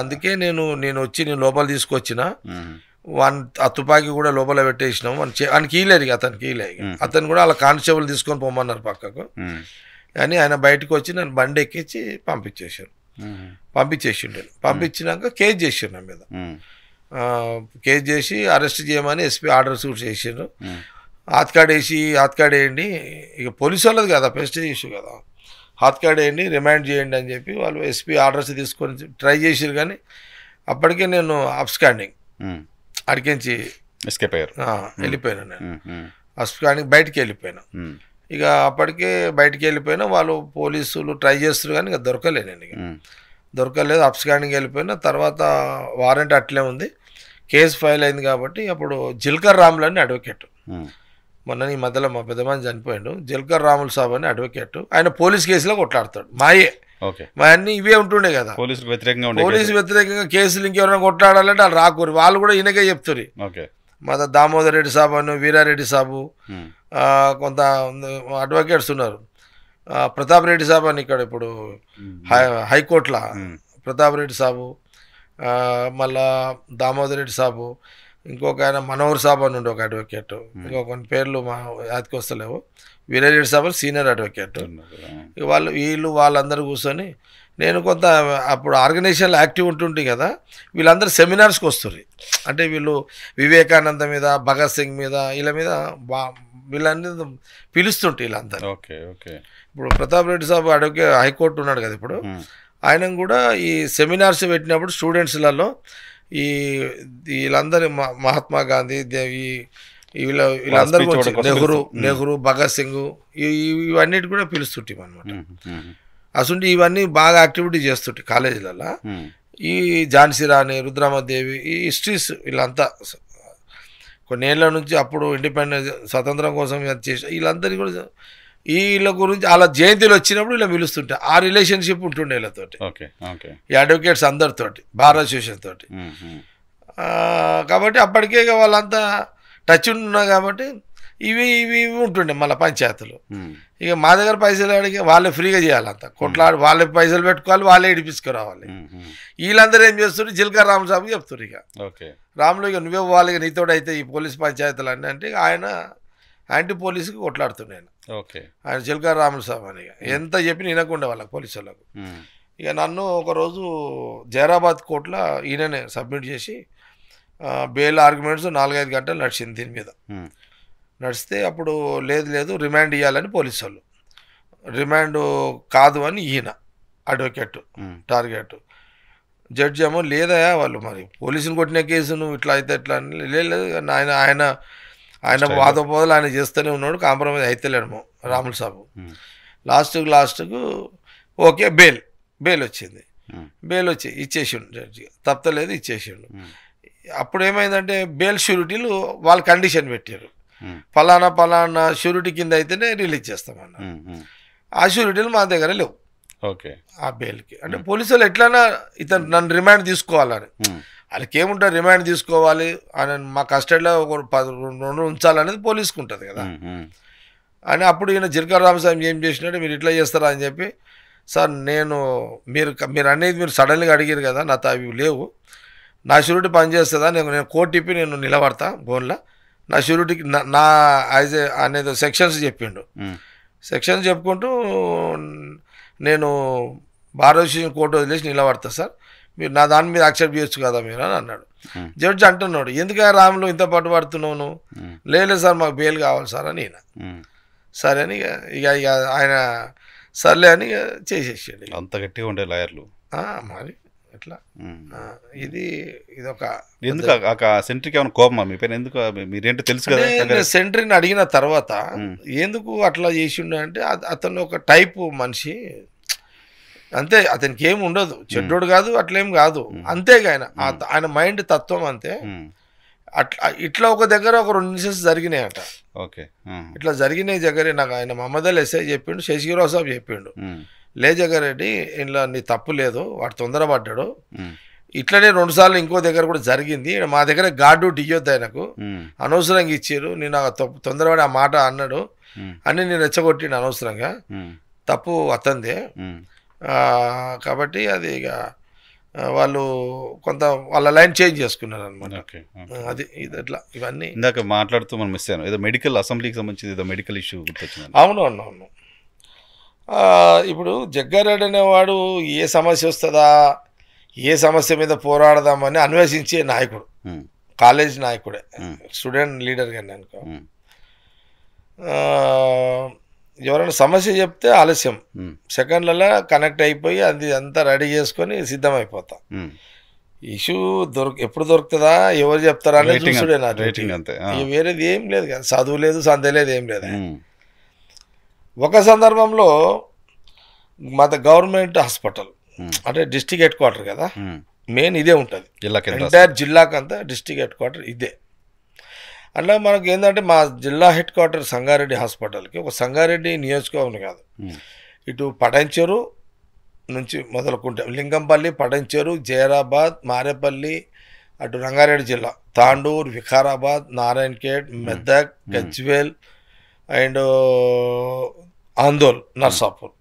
అందుకే నేను నేను వచ్చి నేను లోపల తీసుకొచ్చిన వాని ఆ తుపాకీ కూడా లోపల పెట్టేసినాం వాని వానికి ఈలేదు అతనికి కీలే అతను కూడా అలా కానిస్టేబుల్ తీసుకొని పోమన్నారు పక్కకు కానీ ఆయన బయటకు వచ్చి నన్ను బండి ఎక్కించి పంపించేశారు పంపించేసిండే పంపించినాక కేజ్ చేసిండు నా మీద కేజ్ చేసి అరెస్ట్ చేయమని ఎస్పీ ఆర్డర్స్ కూడా చేసిండ్రు ఆత్కాడేసి ఆత్కాడేయండి ఇక పోలీసు వాళ్ళది కదా పెస్ట్ ఇష్యూ కదా వేయండి రిమాండ్ చేయండి అని చెప్పి వాళ్ళు ఎస్పీ ఆర్డర్స్ తీసుకొని ట్రై చేసారు కానీ అప్పటికే నేను అప్స్కాండింగ్ అడికించి ఎస్కేప్ అయ్యారు వెళ్ళిపోయాను నేను అప్స్కాండింగ్ hmm, hmm, hmm. బయటికి వెళ్ళిపోయాను ఇక అప్పటికే బయటికి వెళ్ళిపోయినా వాళ్ళు పోలీసులు ట్రై చేస్తారు కానీ ఇక దొరకలే నేను ఇక దొరకలేదు అప్స్కాండింగ్ వెళ్ళిపోయిన తర్వాత వారెంట్ అట్లే ఉంది కేసు ఫైల్ అయింది కాబట్టి అప్పుడు జిల్కర్ రాములని అడ్వకేట్ మొన్న ఈ మధ్యలో మా పెద్దమని చనిపోయాడు జల్కర్ రాములు సాబ్ అని అడ్వకేట్ ఆయన పోలీస్ కేసులో కొట్లాడతాడు మాయే మా అన్ని ఇవే ఉంటుండే కదా పోలీసు వ్యతిరేకంగా పోలీసు వ్యతిరేకంగా కేసులు ఇంకెవరైనా కొట్లాడాలంటే వాళ్ళు రాకూరు వాళ్ళు కూడా ఈయనకే చెప్తుంది మా దామోదర్ రెడ్డి సాబు అని వీరారెడ్డి సాబు కొంత అడ్వకేట్స్ ఉన్నారు ప్రతాప్ రెడ్డి సాబు అని ఇక్కడ ఇప్పుడు హైకోర్టులో ప్రతాప్ రెడ్డి సాబు మళ్ళా దామోదర్ రెడ్డి సాబు ఇంకొక ఆయన మనోహర్ సాబ్ అని ఉండే ఒక అడ్వకేట్ ఇంకొక కొన్ని పేర్లు మా అతికి వస్తలేవు వీరేరెడ్డి సాబ్ సీనియర్ అడ్వకేట్ వాళ్ళు వీళ్ళు వాళ్ళందరూ కూర్చొని నేను కొంత అప్పుడు ఆర్గనైజేషన్లో యాక్టివ్ ఉంటుండే కదా వీళ్ళందరూ సెమినార్స్కి వస్తుంది అంటే వీళ్ళు వివేకానంద మీద భగత్ సింగ్ మీద వీళ్ళ మీద బా వీళ్ళని పిలుస్తుంటే వీళ్ళందరూ ఓకే ఓకే ఇప్పుడు ప్రతాప్ రెడ్డి సాబ్ అడ్వకేట్ హైకోర్టు ఉన్నాడు కదా ఇప్పుడు ఆయన కూడా ఈ సెమినార్స్ పెట్టినప్పుడు స్టూడెంట్స్లలో ఈ వీళ్ళందరి మహాత్మా గాంధీ దేవి వీళ్ళ వీళ్ళందరూ నెహ్రూ నెహ్రూ భగత్ సింగ్ ఇవన్నిటి కూడా పిలుస్తుంటాం అనమాట అసలు ఇవన్నీ బాగా యాక్టివిటీ చేస్తుంటాయి కాలేజీలలో ఈ ఝాన్సీ రాణి రుద్రామదేవి ఈ హిస్టరీస్ వీళ్ళంతా కొన్నేళ్ల నుంచి అప్పుడు ఇండిపెండెన్స్ స్వతంత్రం కోసం చేసి వీళ్ళందరికీ కూడా వీళ్ళ గురించి వాళ్ళ జయంతిలు వచ్చినప్పుడు ఇలా పిలుస్తుంటా ఆ రిలేషన్షిప్ ఉంటుండే వీళ్ళతోటి ఈ అడ్వకేట్స్ అందరితోటి బార్ అసోసియేషన్ తోటి కాబట్టి అప్పటికే వాళ్ళంతా టచ్ ఉన్నా కాబట్టి ఇవి ఇవి ఇవి ఉంటుండే మళ్ళీ పంచాయతీలు ఇక మా దగ్గర పైసలు అడిగి వాళ్ళే ఫ్రీగా చేయాలంతా కొట్లాడి వాళ్ళే పైసలు పెట్టుకోవాలి వాళ్ళే ఇడిపించుకురావాలి వీళ్ళందరూ ఏం చేస్తున్నారు జిల్కా రామస్వామి చెప్తున్నారు ఇక రాములు ఇక నువ్వే వాళ్ళకి నీతోడైతే ఈ పోలీస్ పంచాయతీలు అని అంటే ఆయన యాంటీ పోలీస్కి కొట్లాడుతున్నాను ఓకే ఆయన చిలక రామస్వామి అని ఎంత చెప్పిన వినకుండా వాళ్ళకి పోలీసు వాళ్ళకు ఇక నన్ను ఒకరోజు జైరాబాద్ కోర్టులో ఈయననే సబ్మిట్ చేసి బెయిల్ ఆర్గ్యుమెంట్స్ నాలుగైదు గంటలు నడిచింది దీని మీద నడిస్తే అప్పుడు లేదు లేదు రిమాండ్ ఇవ్వాలని పోలీసు వాళ్ళు రిమాండ్ కాదు అని ఈయన అడ్వకేట్ టార్గెట్ జడ్జి ఏమో లేదా వాళ్ళు మరి పోలీసుని కొట్టిన కేసును ఇట్లా అయితే ఇట్లా అని లేదు ఆయన ఆయన ఆయన వాదో పోదలు ఆయన చేస్తూనే ఉన్నాడు కాంప్రమైజ్ అయితేలేము రాముల సాబు లాస్ట్కు లాస్ట్కు ఓకే బెయిల్ బెయిల్ వచ్చింది బెయిల్ వచ్చి ఇచ్చేసిండు జడ్జి తప్పలేదు ఇచ్చేసిండు అప్పుడు ఏమైందంటే బెయిల్ షూరిటీలు వాళ్ళు కండిషన్ పెట్టారు ఫలానా ఫలానా షూరిటీ కింద అయితేనే రిలీజ్ చేస్తామన్న ఆ షూరిటీలు మా దగ్గర లేవు ఓకే ఆ బెయిల్కి అంటే పోలీసులు ఎట్లన్నా ఇతను నన్ను రిమాండ్ తీసుకోవాలని వాళ్ళకి ఏముంటారు రిమాండ్ తీసుకోవాలి అని మా కస్టడీలో ఒక పది రెండు ఉంచాలనేది పోలీసుకు ఉంటుంది కదా అని అప్పుడు ఈయన జిరకాల రామస్వామి ఏం చేసినట్టు మీరు ఇట్లా చేస్తారా అని చెప్పి సార్ నేను మీరు మీరు అనేది మీరు సడన్గా అడిగారు కదా నా అవి లేవు నా షూరిటీ పనిచేస్తుందా నేను నేను కోర్టు ఇప్పి నేను నిలబడతా బోన్లో నా షూరిటీకి నా యాజ్ అనేది సెక్షన్స్ చెప్పిండు సెక్షన్స్ చెప్పుకుంటూ నేను భారతదేశం కోర్టు వదిలేసి నిలబడతా సార్ మీరు నా దాని మీద యాక్సెప్ట్ చేయొచ్చు కదా మీరు అని అన్నాడు hmm. జడ్జి అంటున్నాడు ఎందుకు రాములు ఇంత పట్టుబడుతున్నావు నువ్వు hmm. లేదు సార్ మాకు బెయిల్ కావాలి సార్ అని ఈయన hmm. సరే అని ఇక ఇక ఆయన సర్లే అని చేసేసాడు అంత గట్టిగా ఉండే లాయర్లు మరి ఎట్లా ఇది ఇది ఒక ఎందుకు సెంట్రీకి ఏమైనా కోపమా మీ పైన ఎందుకు మీరేంటో తెలుసు కదా సెంట్రీని అడిగిన తర్వాత ఎందుకు అట్లా చేసిండు అంటే అతను ఒక టైపు మనిషి అంతే అతనికి ఏమి ఉండదు చెడ్డోడు కాదు అట్లేం కాదు అంతేగా ఆయన ఆయన మైండ్ తత్వం అంతే అట్లా ఇట్లా ఒక దగ్గర ఒక రెండు నిమిషాలు జరిగినాయి అట ఓకే ఇట్లా జరిగినాయి జగరే నాకు ఆయన మమ్మదల్ ఎస్ఐ చెప్పిండు శశిరావు సాబ్ చెప్పిండు లే జగారెడ్డి ఇంట్లో నీ తప్పు లేదు వాడు తొందరపడ్డాడు ఇట్లనే రెండు సార్లు ఇంకో దగ్గర కూడా జరిగింది మా దగ్గర గాడు డిగొద్దు ఆయనకు అనవసరంగా ఇచ్చారు నేను తొందరపడి ఆ మాట అన్నాడు అని నేను రెచ్చగొట్టిండు అనవసరంగా తప్పు అతందే కాబట్టి అది ఇక వాళ్ళు కొంత వాళ్ళ లైన్ చేంజ్ చేసుకున్నారు అనమాట అది ఇది అట్లా ఇవన్నీ ఇందాక మాట్లాడుతూ మనం మిస్ అయ్యాను ఏదో మెడికల్ అసెంబ్లీకి సంబంధించి ఏదో మెడికల్ ఇష్యూ గుర్తొచ్చింది అవును అవును అవును ఇప్పుడు జగ్గారెడ్డి అనేవాడు ఏ సమస్య వస్తుందా ఏ సమస్య మీద పోరాడదామని అన్వేషించే నాయకుడు కాలేజ్ నాయకుడే స్టూడెంట్ లీడర్గా అనుకో ఎవరైనా సమస్య చెప్తే ఆలస్యం సెకండ్లలో కనెక్ట్ అయిపోయి అది అంతా రెడీ చేసుకొని సిద్ధమైపోతాం ఇష్యూ దొరక ఎప్పుడు దొరుకుతుందా ఎవరు చెప్తారా అనేది రేటింగ్ వేరేది ఏం లేదు కదా చదువు లేదు సందే లేదు ఏం లేదు ఒక సందర్భంలో మా గవర్నమెంట్ హాస్పిటల్ అంటే డిస్టిక్ హెడ్ క్వార్టర్ కదా మెయిన్ ఇదే ఉంటుంది ఎంటైర్ జిల్లాకంతా డిస్టిక్ హెడ్ క్వార్టర్ ఇదే అట్లా మనకి ఏంటంటే మా జిల్లా హెడ్ క్వార్టర్ సంగారెడ్డి హాస్పిటల్కి ఒక సంగారెడ్డి నియోజకవర్గం కాదు ఇటు పటంచెరు నుంచి మొదలుకుంటాం లింగంపల్లి పటంచెరు జైరాబాద్ మారేపల్లి అటు రంగారెడ్డి జిల్లా తాండూర్ వికారాబాద్ నారాయణఖేడ్ మెదక్ గజ్వేల్ అండ్ ఆందోల్ నర్సాపూర్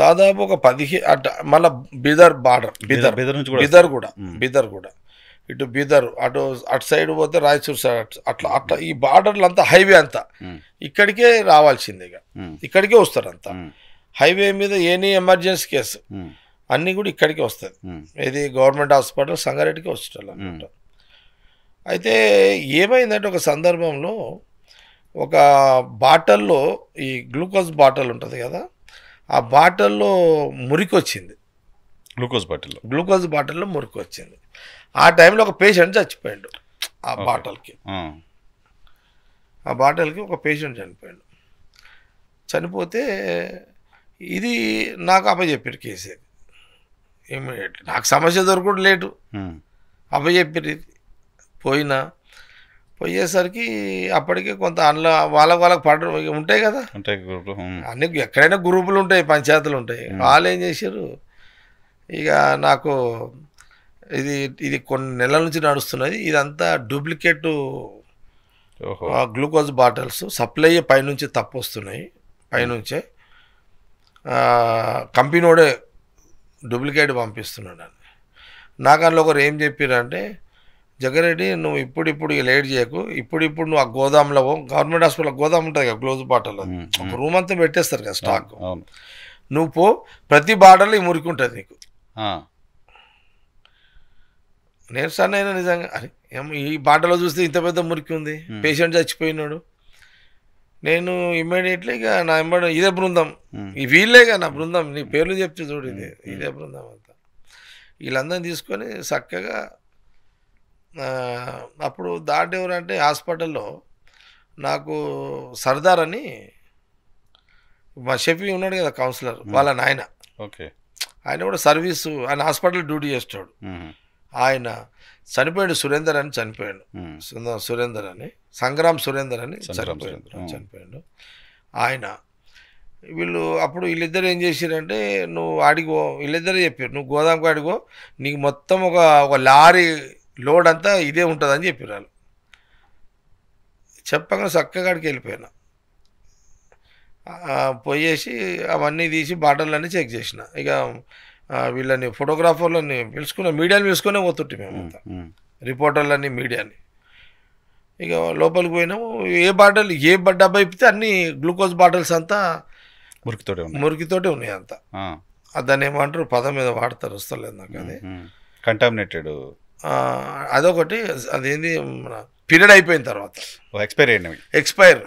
దాదాపు ఒక పదిహే అట్ మళ్ళా బీదర్ బార్డర్ బీదర్ బీదర్ నుంచి బీదర్ కూడా బీదర్ కూడా ఇటు బీదర్ అటు అటు సైడ్ పోతే రాయచూర్ సైడ్ అట్లా అట్లా ఈ బార్డర్లు అంతా హైవే అంతా ఇక్కడికే రావాల్సిందే ఇక ఇక్కడికే వస్తారు అంతా హైవే మీద ఎనీ ఎమర్జెన్సీ కేసు అన్నీ కూడా ఇక్కడికే వస్తుంది ఇది గవర్నమెంట్ హాస్పిటల్ సంగారెడ్డికి హాస్పిటల్ అనమాట అయితే ఏమైందంటే ఒక సందర్భంలో ఒక బాటల్లో ఈ గ్లూకోజ్ బాటల్ ఉంటుంది కదా ఆ బాటల్లో మురికి వచ్చింది గ్లూకోజ్ బాటిల్లో గ్లూకోజ్ బాటిల్లో మురికి వచ్చింది ఆ టైంలో ఒక పేషెంట్ చచ్చిపోయాడు ఆ బాటల్కి ఆ బాటల్కి ఒక పేషెంట్ చనిపోయాడు చనిపోతే ఇది నాకు అప్పచెప్పారు కేసే ఇమీడియట్ నాకు సమస్య దొరకడం లేటు అప్పచెప్పారు ఇది పోయినా పోయేసరికి అప్పటికే కొంత అందులో వాళ్ళకి వాళ్ళకి పడ ఉంటాయి కదా అన్ని ఎక్కడైనా గ్రూపులు ఉంటాయి పంచాయతీలు ఉంటాయి వాళ్ళు ఏం చేశారు ఇక నాకు ఇది ఇది కొన్ని నెలల నుంచి నడుస్తున్నది ఇదంతా డూప్లికేట్ గ్లూకోజ్ బాటిల్స్ సప్లై పైనుంచి తప్పు వస్తున్నాయి పైనుంచే వాడే డూప్లికేట్ పంపిస్తున్నాడు అని నాకు అందులో ఒకరు ఏం చెప్పారంటే జగరెడ్డి నువ్వు ఇప్పుడు ఇప్పుడు లేట్ చేయకు ఇప్పుడు ఇప్పుడు నువ్వు ఆ గోదాంలో గవర్నమెంట్ హాస్పిటల్ గోదాం ఉంటుంది కదా గ్లోజ్ బాటిల్ ఒక రూమ్ అంతా పెట్టేస్తారు కదా స్టాక్ నువ్వు పో ప్రతి బాటల్ ఈ మురికి ఉంటుంది నీకు నేర్చాను అయినా నిజంగా అరే ఈ బాటలో చూస్తే ఇంత పెద్ద మురికి ఉంది hmm. పేషెంట్ చచ్చిపోయినాడు నేను ఇమ్మీడియట్లీ ఇక నా ఇమ్మడి ఇదే బృందం hmm. ఈ కదా నా బృందం నీ పేర్లు చెప్తే చూడు ఇది hmm. ఇదే బృందం అంతా వీళ్ళందరినీ తీసుకొని చక్కగా అప్పుడు దాటి అంటే హాస్పిటల్లో నాకు సర్దార్ అని మా షఫీ ఉన్నాడు కదా కౌన్సిలర్ వాళ్ళ నాయన ఓకే ఆయన కూడా సర్వీసు ఆయన హాస్పిటల్ డ్యూటీ చేస్తాడు ఆయన చనిపోయాడు సురేందర్ అని చనిపోయాడు సురేందర్ అని సంగ్రామ్ సురేందర్ అని చనిపోయాడు చనిపోయాడు ఆయన వీళ్ళు అప్పుడు వీళ్ళిద్దరు ఏం చేశారంటే నువ్వు ఆడిగో వీళ్ళిద్దరే చెప్పారు నువ్వు గోదాంకు ఆడిగో నీకు మొత్తం ఒక ఒక లారీ లోడ్ అంతా ఇదే ఉంటుంది అని చెప్పారు వాళ్ళు చెప్పగా చక్కగాడికి వెళ్ళిపోయినా పోయేసి అవన్నీ తీసి బాటలన్నీ చెక్ చేసిన ఇక వీళ్ళని ఫోటోగ్రాఫర్లని పిలుచుకునే మీడియాని పిలుచుకునే పోతుంటే మేము రిపోర్టర్లని మీడియాని ఇక లోపలికి పోయినాము ఏ బాటిల్ ఏ డబ్బా ఇప్పితే అన్ని గ్లూకోజ్ బాటిల్స్ అంతా మురికితోటే ఉన్నాయి మురికితోటే ఉన్నాయి అంతా దాన్ని ఏమంటారు పదం మీద వాడతారు వస్తలేదు నాకు అది కంటామినేటెడ్ అదొకటి అదేంది పీరియడ్ అయిపోయిన తర్వాత ఎక్స్పైర్ అయినవి ఎక్స్పైర్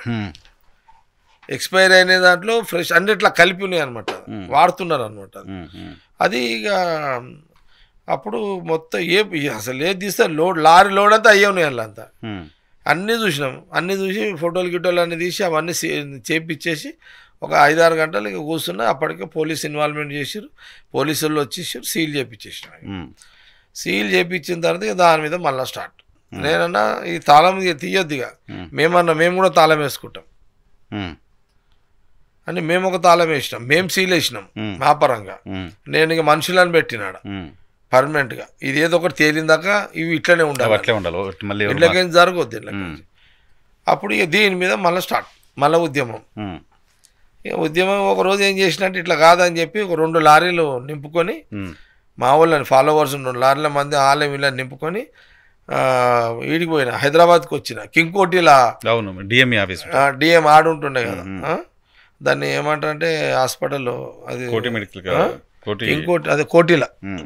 ఎక్స్పైర్ అయిన దాంట్లో ఫ్రెష్ అన్నిట్లా కలిపి ఉన్నాయి అనమాట వాడుతున్నారు అనమాట అది ఇక అప్పుడు మొత్తం ఏ అసలు ఏది తీస్తే లోడ్ లారీ లోడ్ అంతా అయ్యే ఉన్నాయి అంతా అన్నీ చూసినాం అన్నీ చూసి ఫోటోలు గిటోలు అన్నీ తీసి అవన్నీ చేపిచ్చేసి ఒక ఐదారు గంటలు ఇక కూర్చున్నా అప్పటికే పోలీస్ ఇన్వాల్వ్మెంట్ చేసారు పోలీసులు వచ్చేసారు సీల్ చేయించేసినాం సీల్ చేపించిన తర్వాత దాని మీద మళ్ళీ స్టార్ట్ నేనన్నా ఈ తాళం తీయొద్దిగా మేమన్నా మేము కూడా తాళం వేసుకుంటాం అని మేము ఒక తాళం వేసినాం మేము వేసినాం మా పరంగా నేను ఇక మనుషులను పెట్టినాడు పర్మనెంట్ గా ఇది ఏదో ఒకటి తేలిందాకా ఇవి ఇట్లనే ఉండాలి అట్లే ఉండాలి ఇళ్ళకేం జరగద్దు అప్పుడు ఇక దీని మీద మళ్ళీ స్టార్ట్ మళ్ళీ ఉద్యమం ఉద్యమం ఒక రోజు ఏం చేసినట్టు ఇట్లా కాదని చెప్పి ఒక రెండు లారీలు నింపుకొని మా వాళ్ళని ఫాలోవర్స్ రెండు లారీల మంది ఆలయం ఇలా నింపుకొని ఈడికి పోయిన హైదరాబాద్కి వచ్చిన కింకోటిలా డిఎం ఆఫీస్ డిఎం ఆడుంటుండే కదా దాన్ని ఏమంటారంటే హాస్పిటల్లో అది ఇంకోటి అదే కోటిల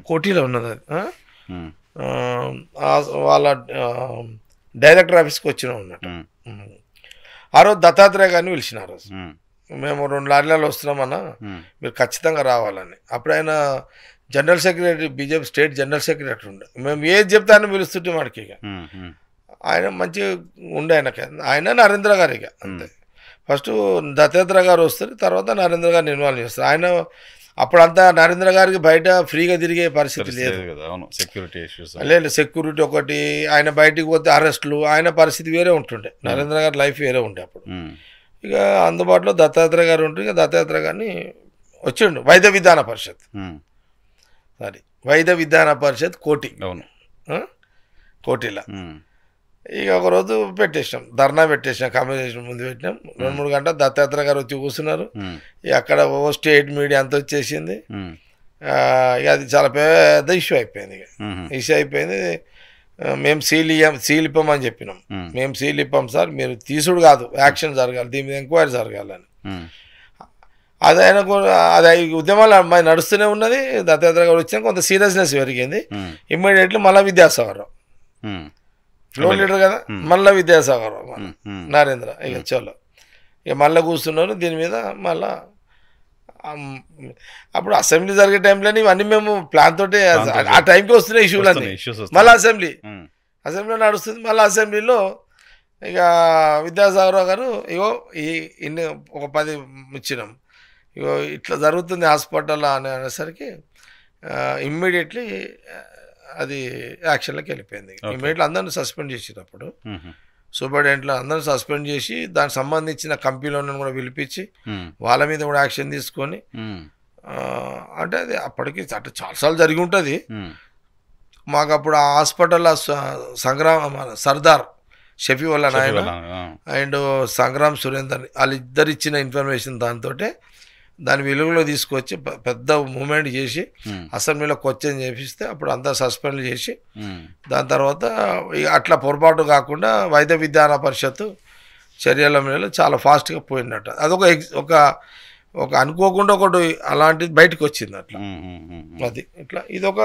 కోటిలో ఉన్నది అది వాళ్ళ డైరెక్టర్ ఆఫీస్కి వచ్చిన ఉన్నట్టు ఆ రోజు దత్తాత్రేయ గారిని పిలిచిన రోజు మేము రెండు లారీలలో వస్తున్నామన్న మీరు ఖచ్చితంగా రావాలని అప్పుడు ఆయన general secretary BJP state general secretary ఉండే మేము ఏది చెప్తే ఆయన పిలుస్తుంటే వాడికి ఇక ఆయన మంచి ఉండే ఆయన ఆయన నరేంద్ర గారు ఇక అంతే ఫస్ట్ దత్తేంద్ర గారు వస్తారు తర్వాత నరేంద్ర గారిని ఇన్వాల్వ్ చేస్తారు ఆయన అప్పుడంతా నరేంద్ర గారికి బయట ఫ్రీగా తిరిగే పరిస్థితి లేదు అవును సెక్యూరిటీ ఇష్యూస్ లేదు సెక్యూరిటీ ఒకటి ఆయన బయటికి పోతే అరెస్టులు ఆయన పరిస్థితి వేరే ఉంటుండే hmm. నరేంద్ర గారి లైఫ్ వేరే ఉండే అప్పుడు hmm. ఇక అందుబాటులో దత్తాత్రేయ గారు ఉంటుంది ఇక దత్తాత్రేయ గారిని వచ్చిండు వైద్య విధాన పరిషత్ సారీ hmm. వైద్య విధాన పరిషత్ కోటి అవును కోటిలా ఇక ఒకరోజు పెట్టేసాం పెట్టేసినాం ధర్నా పెట్టేసినాం కమ్యూనికేషన్ ముందు పెట్టినాం రెండు మూడు గంటల దత్తాత్ర గారు వచ్చి కూర్చున్నారు అక్కడ స్టేట్ మీడియా అంత వచ్చేసింది ఇక అది చాలా పెద్ద ఇష్యూ అయిపోయింది ఇక ఇష్యూ అయిపోయింది మేము సీల్ ఇయ్యాం సీల్ ఇప్పమని చెప్పినాం మేము సీల్ ఇప్పాం సార్ మీరు తీసుడు కాదు యాక్షన్ జరగాలి దీని మీద ఎంక్వైరీ జరగాలని అది ఆయన అది ఉద్యమాలు మరి నడుస్తూనే ఉన్నది దత్తాత్ర గారు వచ్చినా కొంత సీరియస్నెస్ పెరిగింది ఇమ్మీడియట్లీ మళ్ళీ విద్యాసాగర్ లోన్ లీడర్ కదా మళ్ళా విద్యాసాగర్ నరేంద్ర ఇక చోలో ఇక మళ్ళీ కూర్చున్నారు దీని మీద మళ్ళా అప్పుడు అసెంబ్లీ జరిగే టైంలో ఇవన్నీ మేము ప్లాన్ తోటే ఆ టైంకి వస్తున్నాయి ఇష్యూలు అన్ని మళ్ళీ అసెంబ్లీ అసెంబ్లీ నడుస్తుంది మళ్ళీ అసెంబ్లీలో ఇక విద్యాసాగర్ గారు ఇగో ఈ ఇన్ని ఒక పది ఇచ్చినాం ఇగో ఇట్లా జరుగుతుంది హాస్పిటల్ అని అనేసరికి ఇమ్మీడియట్లీ అది యాక్షన్లోకి వెళ్ళిపోయింది ఇమీడియట్లో అందరిని సస్పెండ్ చేసేటప్పుడు సూపరింటెండెంట్లో అందరిని సస్పెండ్ చేసి దానికి సంబంధించిన కంపెనీలను కూడా పిలిపించి వాళ్ళ మీద కూడా యాక్షన్ తీసుకొని అంటే అది అప్పటికి అంటే చాలాసార్లు జరిగి ఉంటుంది మాకు అప్పుడు ఆ హాస్పిటల్ సంగ్రామ సర్దార్ షఫీ వల్ల నాయన అండ్ సంగ్రామ్ సురేందర్ వాళ్ళిద్దరు ఇచ్చిన ఇన్ఫర్మేషన్ దాంతో దాని వెలుగులో తీసుకొచ్చి పెద్ద మూమెంట్ చేసి అసెంబ్లీలో క్వశ్చన్ చేపిస్తే అప్పుడు అంతా సస్పెండ్ చేసి దాని తర్వాత అట్లా పొరపాటు కాకుండా వైద్య విధాన పరిషత్తు చర్యల మీద చాలా ఫాస్ట్గా పోయిందట అదొక ఒక ఒక అనుకోకుండా ఒకటి అలాంటిది బయటకు వచ్చింది అట్లా అది ఇట్లా ఇదొక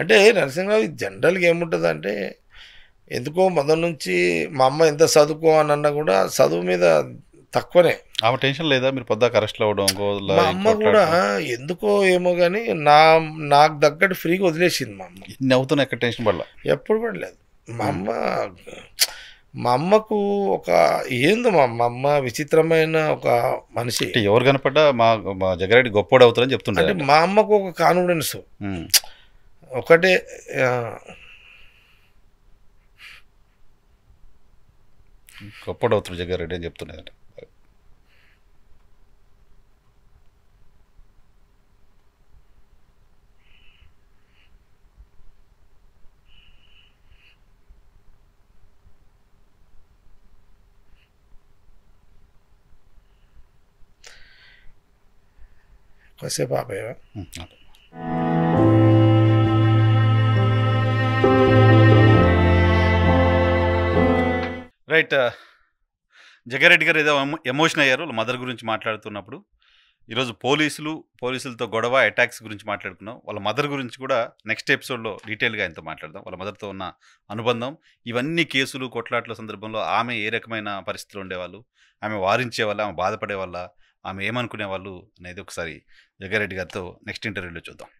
అంటే నరసింహరావు జనరల్గా అంటే ఎందుకో మొదటి నుంచి మా అమ్మ ఎంత చదువుకో అని అన్నా కూడా చదువు మీద తక్కువనే ఆమె టెన్షన్ లేదా మీరు పొద్దాక అరెస్ట్ అవ్వడం మా అమ్మ కూడా ఎందుకో ఏమో కానీ నా నాకు తగ్గట్టు ఫ్రీగా వదిలేసింది మా అమ్మ ఇన్ని అవుతున్నా ఎక్కడ టెన్షన్ పడలా ఎప్పుడు పడలేదు మా అమ్మ మా అమ్మకు ఒక ఏందో మా మా అమ్మ విచిత్రమైన ఒక మనిషి ఎవరు కనపడ్డా మా మా జగరెడ్డి గొప్పోడు అవుతారని చెప్తుంటారు అంటే మా అమ్మకు ఒక కాన్ఫిడెన్స్ ఒకటే గొప్పడు అవుతారు జగ్గారెడ్డి అని చెప్తుండే కాసేపు ఆపేవా రైట్ జగ్గారెడ్డి గారు ఏదో ఎమోషన్ అయ్యారు మదర్ గురించి మాట్లాడుతున్నప్పుడు ఈరోజు పోలీసులు పోలీసులతో గొడవ అటాక్స్ గురించి మాట్లాడుకున్నాం వాళ్ళ మదర్ గురించి కూడా నెక్స్ట్ ఎపిసోడ్లో డీటెయిల్గా ఆయనతో మాట్లాడదాం వాళ్ళ మదర్తో ఉన్న అనుబంధం ఇవన్నీ కేసులు కొట్లాట్ల సందర్భంలో ఆమె ఏ రకమైన పరిస్థితులు ఉండేవాళ్ళు ఆమె వారించే వల్ల ఆమె బాధపడే వల్ల ఆమె ఏమనుకునే వాళ్ళు అనేది ఒకసారి జగ్గారెడ్డి గారితో నెక్స్ట్ ఇంటర్వ్యూలో చూద్దాం